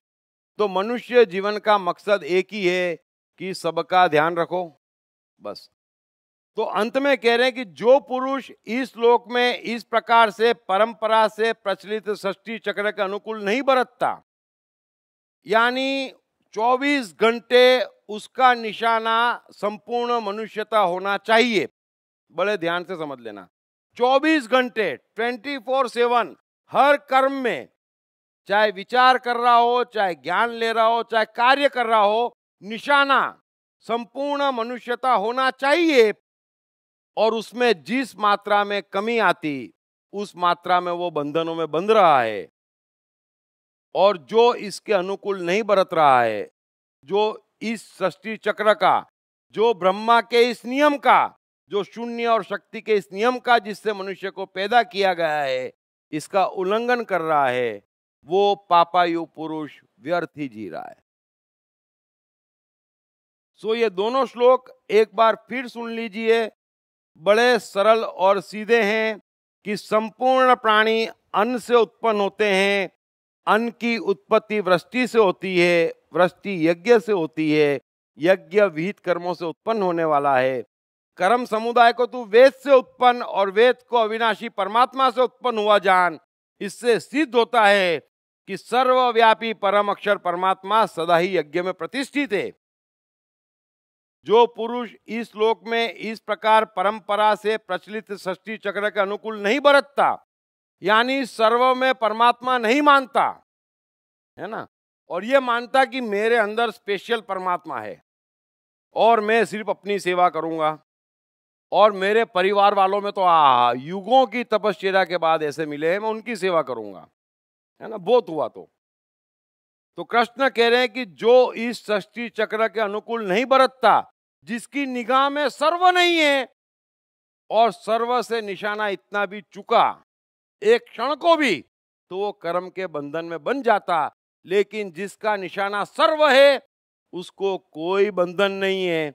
तो मनुष्य जीवन का मकसद एक ही है कि सबका ध्यान रखो बस तो अंत में कह रहे हैं कि जो पुरुष इस लोक में इस प्रकार से परंपरा से प्रचलित ष्टी चक्र के अनुकूल नहीं बरतता यानी 24 घंटे उसका निशाना संपूर्ण मनुष्यता होना चाहिए बड़े ध्यान से समझ लेना 24 घंटे 24 सेवन हर कर्म में चाहे विचार कर रहा हो चाहे ज्ञान ले रहा हो चाहे कार्य कर रहा हो निशाना संपूर्ण मनुष्यता होना चाहिए और उसमें जिस मात्रा में कमी आती उस मात्रा में वो बंधनों में बंध रहा है और जो इसके अनुकूल नहीं बरत रहा है जो इस सृष्टि चक्र का जो ब्रह्मा के इस नियम का जो शून्य और शक्ति के इस नियम का जिससे मनुष्य को पैदा किया गया है इसका उल्लंघन कर रहा है वो पापायु पुरुष व्यर्थ ही जी रहा है सो ये दोनों श्लोक एक बार फिर सुन लीजिए बड़े सरल और सीधे हैं कि संपूर्ण प्राणी अन्न से उत्पन्न होते हैं अन्न की उत्पत्ति वृष्टि से होती है वृष्टि यज्ञ से होती है यज्ञ विहित कर्मों से उत्पन्न होने वाला है कर्म समुदाय को तू वेद से उत्पन्न और वेद को अविनाशी परमात्मा से उत्पन्न हुआ जान इससे सिद्ध होता है कि सर्वव्यापी परम अक्षर परमात्मा सदा ही यज्ञ में प्रतिष्ठित है जो पुरुष इस लोक में इस प्रकार परंपरा से प्रचलित षष्टी चक्र के अनुकूल नहीं बरतता यानी सर्व में परमात्मा नहीं मानता है ना और ये मानता कि मेरे अंदर स्पेशल परमात्मा है और मैं सिर्फ अपनी सेवा करूंगा और मेरे परिवार वालों में तो आ युगों की तपस्या के बाद ऐसे मिले हैं मैं उनकी सेवा करूंगा है ना बहुत हुआ तो तो कृष्ण कह रहे हैं कि जो इस सृष्टि चक्र के अनुकूल नहीं बरतता जिसकी निगाह में सर्व नहीं है और सर्व से निशाना इतना भी चुका एक क्षण को भी तो वो कर्म के बंधन में बन जाता लेकिन जिसका निशाना सर्व है उसको कोई बंधन नहीं है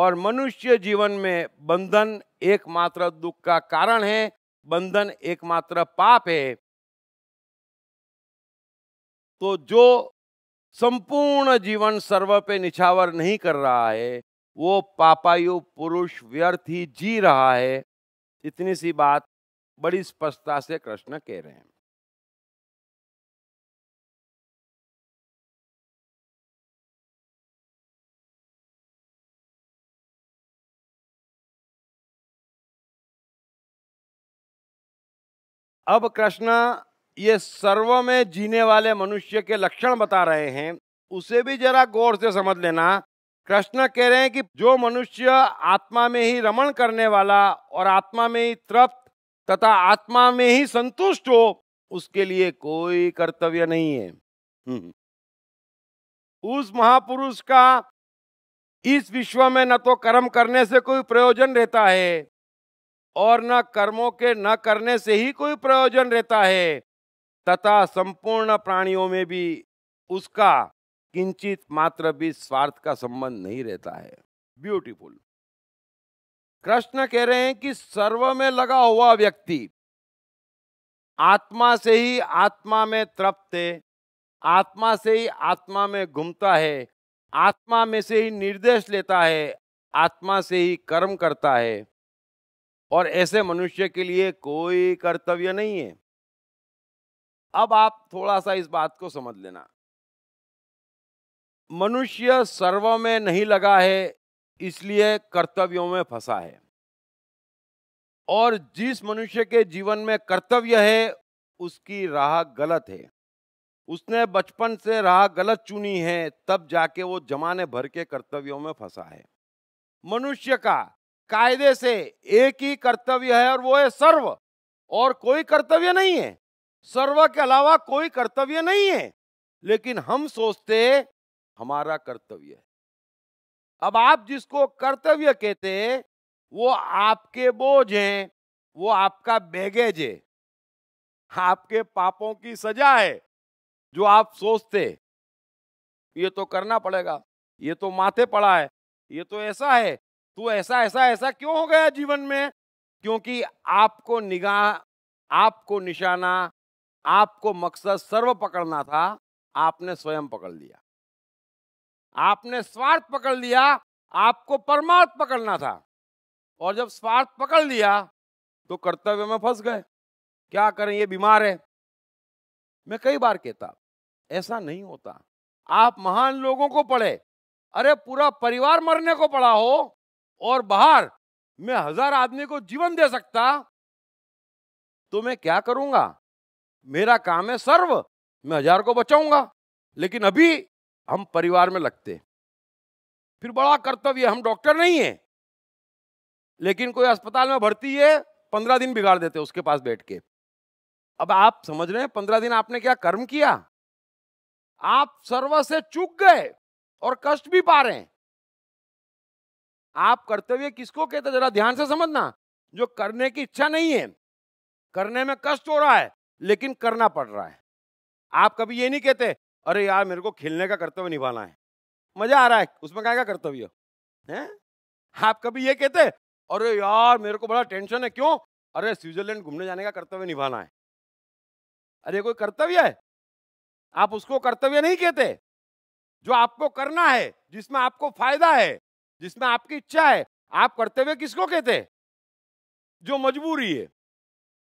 और मनुष्य जीवन में बंधन एकमात्र दुख का कारण है बंधन एकमात्र पाप है तो जो संपूर्ण जीवन सर्व पे निछावर नहीं कर रहा है वो पापायु पुरुष व्यर्थ ही जी रहा है इतनी सी बात बड़ी स्पष्टता से कृष्ण कह रहे हैं अब कृष्ण ये सर्व में जीने वाले मनुष्य के लक्षण बता रहे हैं उसे भी जरा गौर से समझ लेना कृष्ण कह रहे हैं कि जो मनुष्य आत्मा में ही रमण करने वाला और आत्मा में ही तृप्त तथा आत्मा में ही संतुष्ट हो उसके लिए कोई कर्तव्य नहीं है हम्म। उस महापुरुष का इस विश्व में न तो कर्म करने से कोई प्रयोजन रहता है और न कर्मों के न करने से ही कोई प्रयोजन रहता है तथा संपूर्ण प्राणियों में भी उसका किंचित मात्र भी स्वार्थ का संबंध नहीं रहता है ब्यूटीफुल कृष्ण कह रहे हैं कि सर्व में लगा हुआ व्यक्ति आत्मा से ही आत्मा में तृप्त है आत्मा से ही आत्मा में घूमता है आत्मा में से ही निर्देश लेता है आत्मा से ही कर्म करता है और ऐसे मनुष्य के लिए कोई कर्तव्य नहीं है अब आप थोड़ा सा इस बात को समझ लेना मनुष्य सर्व में नहीं लगा है इसलिए कर्तव्यों में फंसा है और जिस मनुष्य के जीवन में कर्तव्य है उसकी राह गलत है उसने बचपन से राह गलत चुनी है तब जाके वो जमाने भर के कर्तव्यों में फंसा है मनुष्य का कायदे से एक ही कर्तव्य है और वो है सर्व और कोई कर्तव्य नहीं है सर्व के अलावा कोई कर्तव्य नहीं है लेकिन हम सोचते हमारा कर्तव्य है अब आप जिसको कर्तव्य कहते वो आपके बोझ हैं वो आपका बैगेज है आपके पापों की सजा है जो आप सोचते ये तो करना पड़ेगा ये तो माथे पड़ा है ये तो ऐसा है तू ऐसा ऐसा ऐसा क्यों हो गया जीवन में क्योंकि आपको निगाह आपको निशाना आपको मकसद सर्व पकड़ना था आपने स्वयं पकड़ लिया आपने स्वार्थ पकड़ लिया आपको परमार्थ पकड़ना था और जब स्वार्थ पकड़ लिया तो कर्तव्य में फंस गए क्या करें ये बीमार है मैं कई बार कहता ऐसा नहीं होता आप महान लोगों को पढ़े अरे पूरा परिवार मरने को पड़ा हो और बाहर मैं हजार आदमी को जीवन दे सकता तो मैं क्या करूंगा मेरा काम है सर्व मैं हजार को बचाऊंगा लेकिन अभी हम परिवार में लगते फिर बड़ा कर्तव्य हम डॉक्टर नहीं है लेकिन कोई अस्पताल में भर्ती है पंद्रह दिन बिगाड़ देते उसके पास बैठ के अब आप समझ रहे हैं पंद्रह दिन आपने क्या कर्म किया आप सर्व से चूक गए और कष्ट भी पा रहे हैं आप कर्तव्य किसको कहते जरा ध्यान से समझना जो करने की इच्छा नहीं है करने में कष्ट हो रहा है लेकिन करना पड़ रहा है आप कभी ये नहीं कहते अरे यार मेरे को खेलने का कर्तव्य निभाना है मजा आ रहा है उसमें क्या कर्तव्य है आप कभी ये कहते अरे यार मेरे को बड़ा टेंशन है क्यों अरे स्विट्जरलैंड घूमने जाने का कर्तव्य निभाना है अरे कोई कर्तव्य है आप उसको कर्तव्य नहीं कहते जो आपको करना है जिसमें आपको फायदा है जिसमें आपकी इच्छा है आप करते हुए किसको कहते हैं जो मजबूरी है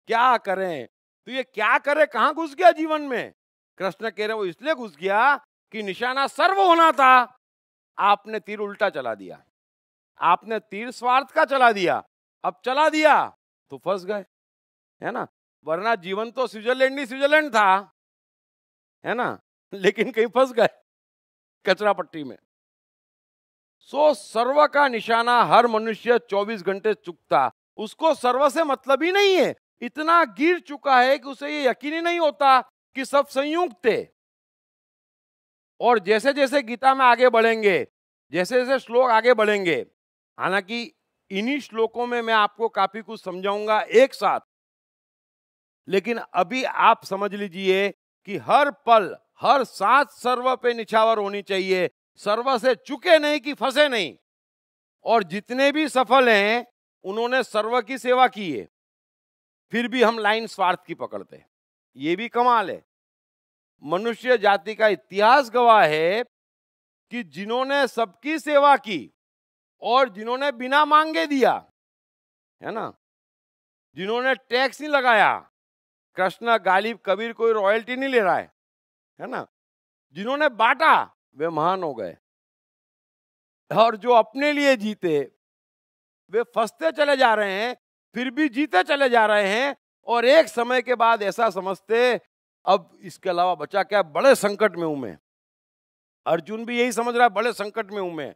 क्या करें तो ये क्या करे कहां घुस गया जीवन में कृष्ण कह रहे वो इसलिए घुस गया कि निशाना सर्व होना था आपने तीर उल्टा चला दिया आपने तीर स्वार्थ का चला दिया अब चला दिया तो फंस गए है ना वरना जीवन तो स्विट्जरलैंड ही स्विट्जरलैंड था है ना लेकिन कहीं फंस गए कचरा पट्टी में सो सर्व का निशाना हर मनुष्य 24 घंटे चुकता उसको सर्व से मतलब ही नहीं है इतना गिर चुका है कि उसे ये यकीन ही नहीं होता कि सब संयुक्त थे और जैसे जैसे गीता में आगे बढ़ेंगे जैसे जैसे श्लोक आगे बढ़ेंगे हालांकि इन्हीं श्लोकों में मैं आपको काफी कुछ समझाऊंगा एक साथ लेकिन अभी आप समझ लीजिए कि हर पल हर सात सर्व पे निछावर होनी चाहिए सर्व से चुके नहीं कि फंसे नहीं और जितने भी सफल हैं उन्होंने सर्व की सेवा की है फिर भी हम लाइन स्वार्थ की पकड़ते हैं ये भी कमाल है मनुष्य जाति का इतिहास गवाह है कि जिन्होंने सबकी सेवा की और जिन्होंने बिना मांगे दिया है ना जिन्होंने टैक्स नहीं लगाया कृष्णा गालिब कबीर कोई रॉयल्टी नहीं ले रहा है है ना जिन्होंने बांटा वे महान हो गए और जो अपने लिए जीते वे फंसते चले जा रहे हैं फिर भी जीते चले जा रहे हैं और एक समय के बाद ऐसा समझते अब इसके अलावा बचा क्या बड़े संकट में हूं मैं अर्जुन भी यही समझ रहा है बड़े संकट में हूं मैं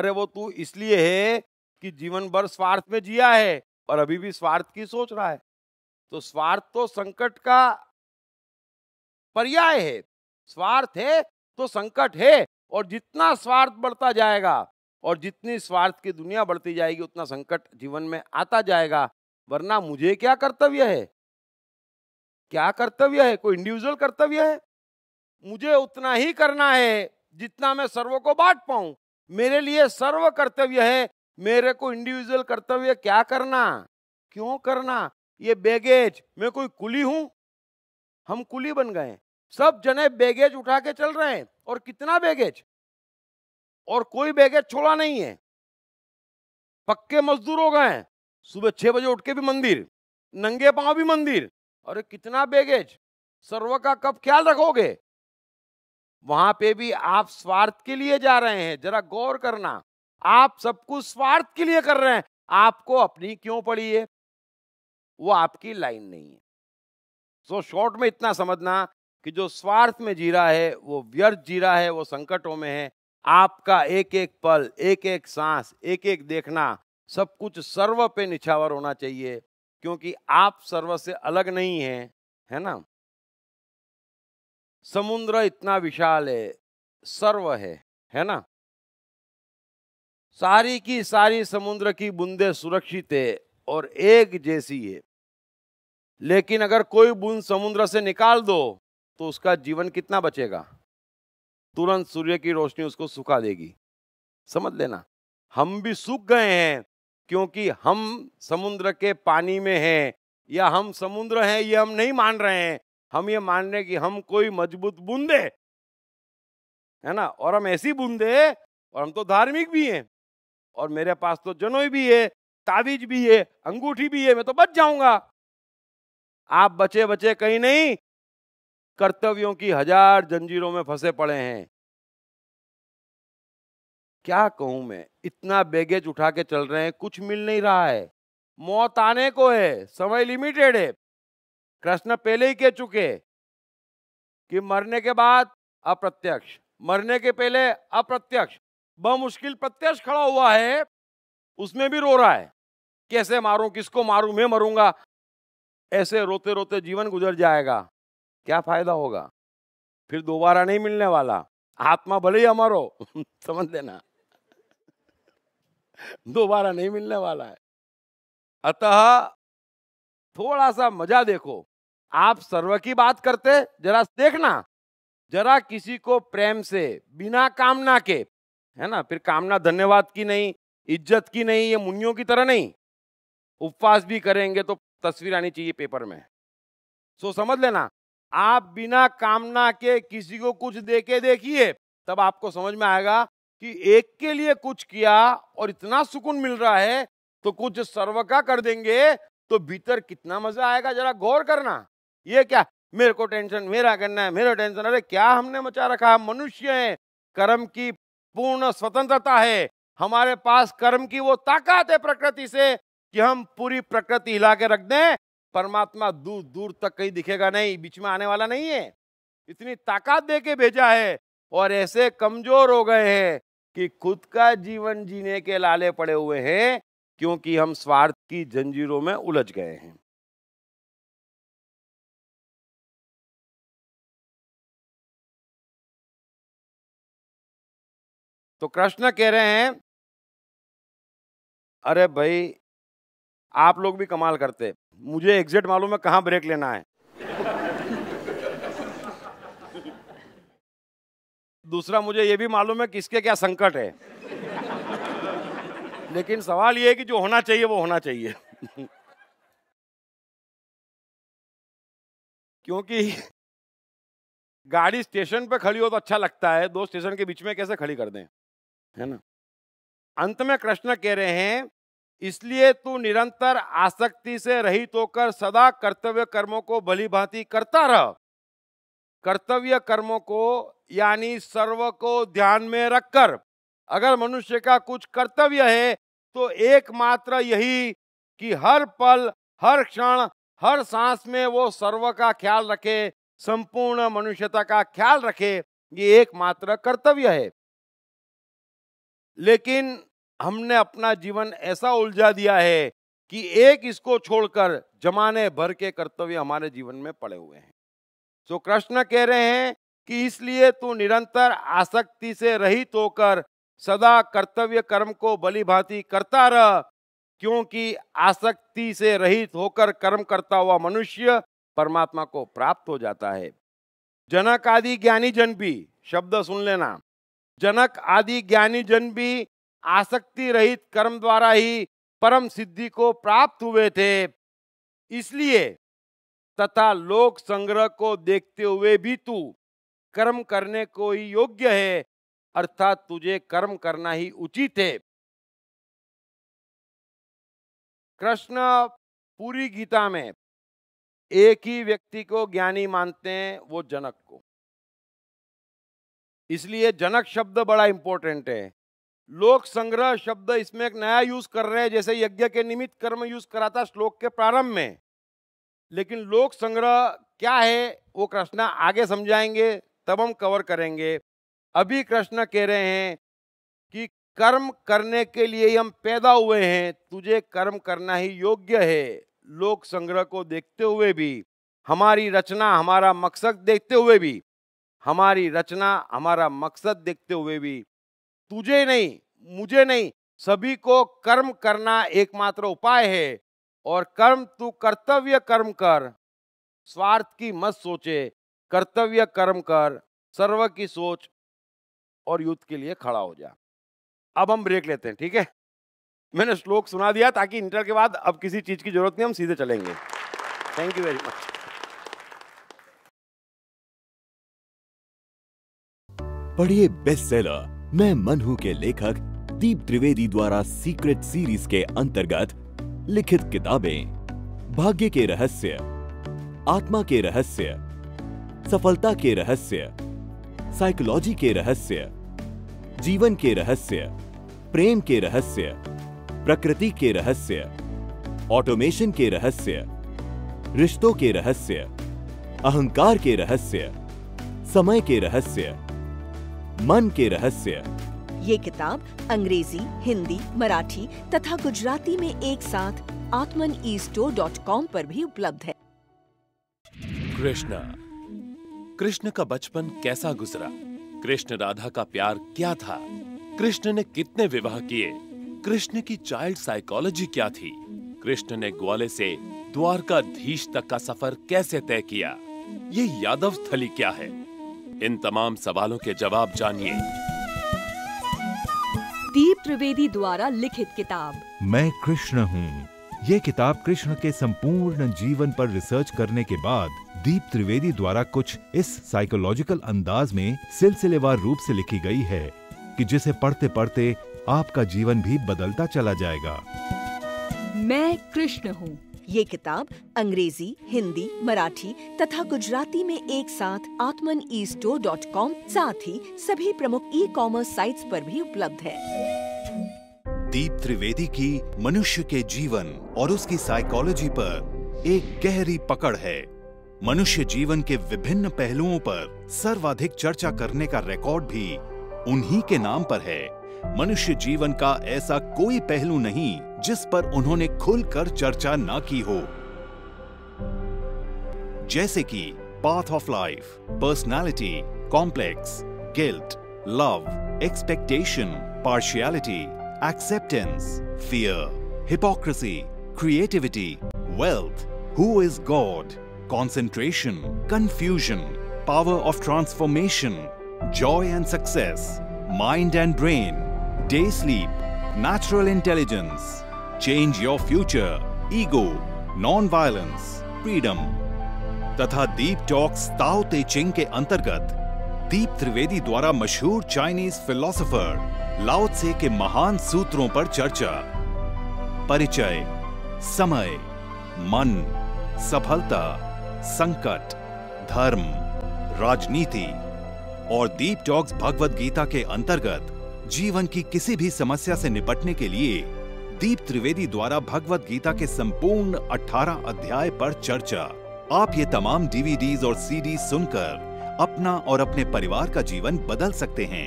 अरे वो तू इसलिए है कि जीवन भर स्वार्थ में जिया है और अभी भी स्वार्थ की सोच रहा है तो स्वार्थ तो संकट का पर्याय है स्वार्थ है तो संकट है और जितना स्वार्थ बढ़ता जाएगा और जितनी स्वार्थ की दुनिया बढ़ती जाएगी उतना संकट जीवन में आता जाएगा वरना मुझे क्या कर्तव्य है क्या कर्तव्य है कोई इंडिविजुअल कर्तव्य है मुझे उतना ही करना है जितना मैं सर्व को बांट पाऊं मेरे लिए सर्व कर्तव्य है मेरे को इंडिविजुअल कर्तव्य क्या करना क्यों करना ये बैगेज मैं कोई कुली हूं हम कुली बन गए सब जने बैगेज उठा के चल रहे हैं और कितना बैगेज और कोई बैगेज छोड़ा नहीं है पक्के मजदूर हो गए हैं सुबह छह बजे उठ के भी मंदिर नंगे पांव भी मंदिर अरे कितना बैगेज सर्व का कब ख्याल रखोगे वहां पे भी आप स्वार्थ के लिए जा रहे हैं जरा गौर करना आप सब कुछ स्वार्थ के लिए कर रहे हैं आपको अपनी क्यों पड़ी है वो आपकी लाइन नहीं है सो so, शॉर्ट में इतना समझना कि जो स्वार्थ में जी रहा है वो व्यर्थ जी रहा है वो संकटों में है आपका एक एक पल एक एक सांस एक एक देखना सब कुछ सर्व पे निछावर होना चाहिए क्योंकि आप सर्व से अलग नहीं है है ना समुद्र इतना विशाल है सर्व है है ना सारी की सारी समुद्र की बूंदे सुरक्षित है और एक जैसी है लेकिन अगर कोई बूंद समुद्र से निकाल दो तो उसका जीवन कितना बचेगा तुरंत सूर्य की रोशनी उसको सुखा देगी समझ लेना हम भी सूख गए हैं क्योंकि हम समुद्र के पानी में हैं या हम समुद्र हैं ये हम नहीं मान रहे हैं हम ये मान रहे हैं कि हम कोई मजबूत बूंदे है ना और हम ऐसी बूंदे और हम तो धार्मिक भी हैं और मेरे पास तो जनोई भी है ताबीज भी है अंगूठी भी है मैं तो बच जाऊंगा आप बचे बचे कहीं नहीं कर्तव्यों की हजार जंजीरों में फंसे पड़े हैं क्या कहूं मैं इतना बैगेज उठा के चल रहे हैं कुछ मिल नहीं रहा है मौत आने को है समय लिमिटेड है कृष्ण पहले ही कह चुके कि मरने के बाद अप्रत्यक्ष मरने के पहले अप्रत्यक्ष बमुश्किल प्रत्यक्ष खड़ा हुआ है उसमें भी रो रहा है कैसे मारूं किसको मारूं मैं मरूंगा ऐसे रोते रोते जीवन गुजर जाएगा क्या फायदा होगा फिर दोबारा नहीं मिलने वाला आत्मा भले ही हमारो (laughs) समझ लेना दोबारा नहीं मिलने वाला है अतः थोड़ा सा मजा देखो आप सर्व की बात करते जरा देखना जरा किसी को प्रेम से बिना कामना के है ना फिर कामना धन्यवाद की नहीं इज्जत की नहीं ये मुनियों की तरह नहीं उपवास भी करेंगे तो तस्वीर आनी चाहिए पेपर में सो समझ लेना आप बिना कामना के किसी को कुछ दे के देखिए तब आपको समझ में आएगा कि एक के लिए कुछ किया और इतना सुकून मिल रहा है तो कुछ सर्व का कर देंगे तो भीतर कितना मजा आएगा जरा गौर करना ये क्या मेरे को टेंशन मेरा करना है मेरा टेंशन अरे क्या हमने मचा रखा है मनुष्य है कर्म की पूर्ण स्वतंत्रता है हमारे पास कर्म की वो ताकत है प्रकृति से कि हम पूरी प्रकृति हिला के रख दें परमात्मा दूर दूर तक कहीं दिखेगा नहीं बीच में आने वाला नहीं है इतनी ताकत दे के भेजा है और ऐसे कमजोर हो गए हैं कि खुद का जीवन जीने के लाले पड़े हुए हैं क्योंकि हम स्वार्थ की जंजीरों में उलझ
गए हैं तो कृष्ण कह रहे हैं
अरे भाई आप लोग भी कमाल करते मुझे एग्जैक्ट मालूम है कहाँ ब्रेक लेना है दूसरा मुझे ये भी मालूम है किसके क्या संकट है लेकिन सवाल ये है कि जो होना चाहिए वो होना चाहिए क्योंकि गाड़ी स्टेशन पे खड़ी हो तो अच्छा लगता है दो स्टेशन के बीच में कैसे खड़ी कर दें है ना अंत में कृष्ण कह रहे हैं इसलिए तू निरंतर आसक्ति से रहित होकर सदा कर्तव्य कर्मों को भली भांति करता रह कर्तव्य कर्मों को यानी सर्व को ध्यान में रखकर अगर मनुष्य का कुछ कर्तव्य है तो एकमात्र यही कि हर पल हर क्षण हर सांस में वो सर्व का ख्याल रखे संपूर्ण मनुष्यता का ख्याल रखे ये एकमात्र कर्तव्य है लेकिन हमने अपना जीवन ऐसा उलझा दिया है कि एक इसको छोड़कर जमाने भर के कर्तव्य हमारे जीवन में पड़े हुए हैं सो so, कृष्ण कह रहे हैं कि इसलिए तू निरंतर आसक्ति से रहित होकर सदा कर्तव्य कर्म को बली भांति करता रह क्योंकि आसक्ति से रहित होकर कर्म करता हुआ मनुष्य परमात्मा को प्राप्त हो जाता है जनक आदि ज्ञानी जन भी शब्द सुन लेना जनक आदि ज्ञानी जन भी आसक्ति रहित कर्म द्वारा ही परम सिद्धि को प्राप्त हुए थे इसलिए तथा लोक संग्रह को देखते हुए भी तू कर्म करने को ही योग्य है अर्थात तुझे कर्म करना ही
उचित है कृष्ण पूरी
गीता में एक ही व्यक्ति को ज्ञानी मानते हैं वो जनक को इसलिए जनक शब्द बड़ा इंपॉर्टेंट है लोक संग्रह शब्द इसमें एक नया यूज कर रहे हैं जैसे यज्ञ के निमित्त कर्म यूज करा था श्लोक के प्रारंभ में लेकिन लोक संग्रह क्या है वो कृष्ण आगे समझाएंगे तब हम कवर करेंगे अभी कृष्ण कह रहे हैं कि कर्म करने के लिए ही हम पैदा हुए हैं तुझे कर्म करना ही योग्य है लोक संग्रह को देखते हुए भी हमारी रचना हमारा मकसद देखते हुए भी हमारी रचना हमारा मकसद देखते हुए भी तुझे नहीं मुझे नहीं सभी को कर्म करना एकमात्र उपाय है और कर्म तू कर्तव्य कर्म कर स्वार्थ की मत सोचे कर्तव्य कर्म कर सर्व की सोच और युद्ध के लिए खड़ा हो जा अब हम ब्रेक लेते हैं ठीक है मैंने श्लोक सुना दिया ताकि इंटर के बाद अब किसी चीज की जरूरत नहीं हम सीधे चलेंगे थैंक यू वेरी मच
पढ़िए बेस्ट सेलर मैं मनहू के लेखक दीप त्रिवेदी द्वारा सीक्रेट सीरीज के अंतर्गत लिखित किताबें भाग्य के रहस्य आत्मा के रहस्य सफलता के रहस्य साइकोलॉजी के रहस्य जीवन के रहस्य प्रेम के रहस्य प्रकृति के रहस्य ऑटोमेशन के रहस्य रिश्तों के रहस्य अहंकार के रहस्य समय के रहस्य मन के रहस्य
ये किताब अंग्रेजी हिंदी मराठी तथा गुजराती में एक साथ आत्मन ई स्टोर डॉट कॉम पर भी उपलब्ध है
कृष्णा कृष्ण का बचपन कैसा गुजरा कृष्ण राधा का प्यार क्या था कृष्ण ने कितने विवाह किए कृष्ण की चाइल्ड साइकोलॉजी क्या थी कृष्ण ने ग्वाले से द्वारकाधीश तक का सफर कैसे तय किया ये यादव स्थली क्या है इन तमाम सवालों के जवाब जानिए
दीप त्रिवेदी द्वारा लिखित किताब
मैं कृष्ण हूँ ये किताब कृष्ण के संपूर्ण जीवन पर रिसर्च करने के बाद दीप त्रिवेदी द्वारा कुछ इस साइकोलॉजिकल अंदाज में सिलसिलेवार रूप से लिखी गई है कि जिसे पढ़ते पढ़ते आपका जीवन भी बदलता चला जाएगा
मैं कृष्ण हूँ ये किताब अंग्रेजी हिंदी मराठी तथा गुजराती में एक साथ आत्मन ई स्टोर डॉट कॉम साथ ही सभी प्रमुख ई कॉमर्स साइट्स पर भी उपलब्ध है
दीप त्रिवेदी की मनुष्य के जीवन और उसकी साइकोलॉजी पर एक गहरी पकड़ है मनुष्य जीवन के विभिन्न पहलुओं पर सर्वाधिक चर्चा करने का रिकॉर्ड भी उन्हीं के नाम पर है मनुष्य जीवन का ऐसा कोई पहलू नहीं जिस पर उन्होंने खुलकर चर्चा ना की हो जैसे कि path of life personality complex guilt love expectation partiality acceptance fear hypocrisy creativity wealth who is God concentration, confusion, power of transformation, joy and success, mind and brain, day sleep, natural intelligence. Change your future ego non violence freedom तथा Deep talks ताओ ते चिंग के अंतर्गत दीप त्रिवेदी द्वारा मशहूर Chinese philosopher लाओत्से के महान सूत्रों पर चर्चा परिचय समय मन सफलता संकट धर्म राजनीति और दीप टॉक्स भगवत गीता के अंतर्गत जीवन की किसी भी समस्या से निपटने के लिए दीप त्रिवेदी द्वारा भगवत गीता के संपूर्ण 18 अध्याय पर चर्चा आप ये तमाम डीवीडीज और सीडी सुनकर अपना और अपने परिवार का जीवन बदल सकते हैं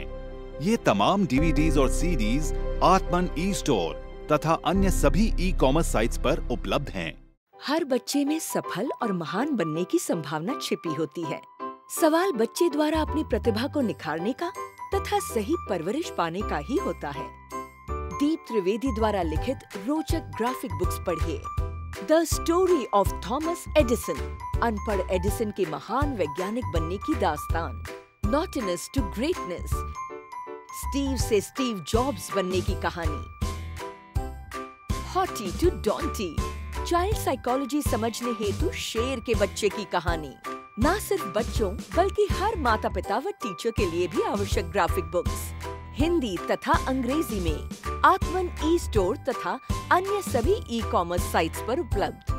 ये तमाम डीवीडीज और सीडीज आत्मन ई स्टोर तथा अन्य सभी ई कॉमर्स साइट्स पर उपलब्ध हैं।
हर बच्चे में सफल और महान बनने की संभावना छिपी होती है सवाल बच्चे द्वारा अपनी प्रतिभा को निखारने का तथा सही परवरिश पाने का ही होता है दीप त्रिवेदी द्वारा लिखित रोचक ग्राफिक बुक्स पढ़िए the story of Thomas Edison अनपढ़ एडिसन के महान वैज्ञानिक बनने की दास्तान नॉटिनस टू ग्रेटनेस स्टीव से स्टीव जॉब्स बनने की कहानी हॉटी टू डॉन्टी चाइल्ड साइकोलॉजी समझने हेतु शेर के बच्चे की कहानी ना सिर्फ बच्चों बल्कि हर माता पिता व टीचर के लिए भी आवश्यक ग्राफिक बुक्स हिंदी तथा अंग्रेजी में आत्मन ई स्टोर तथा अन्य सभी ई कॉमर्स साइट्स पर उपलब्ध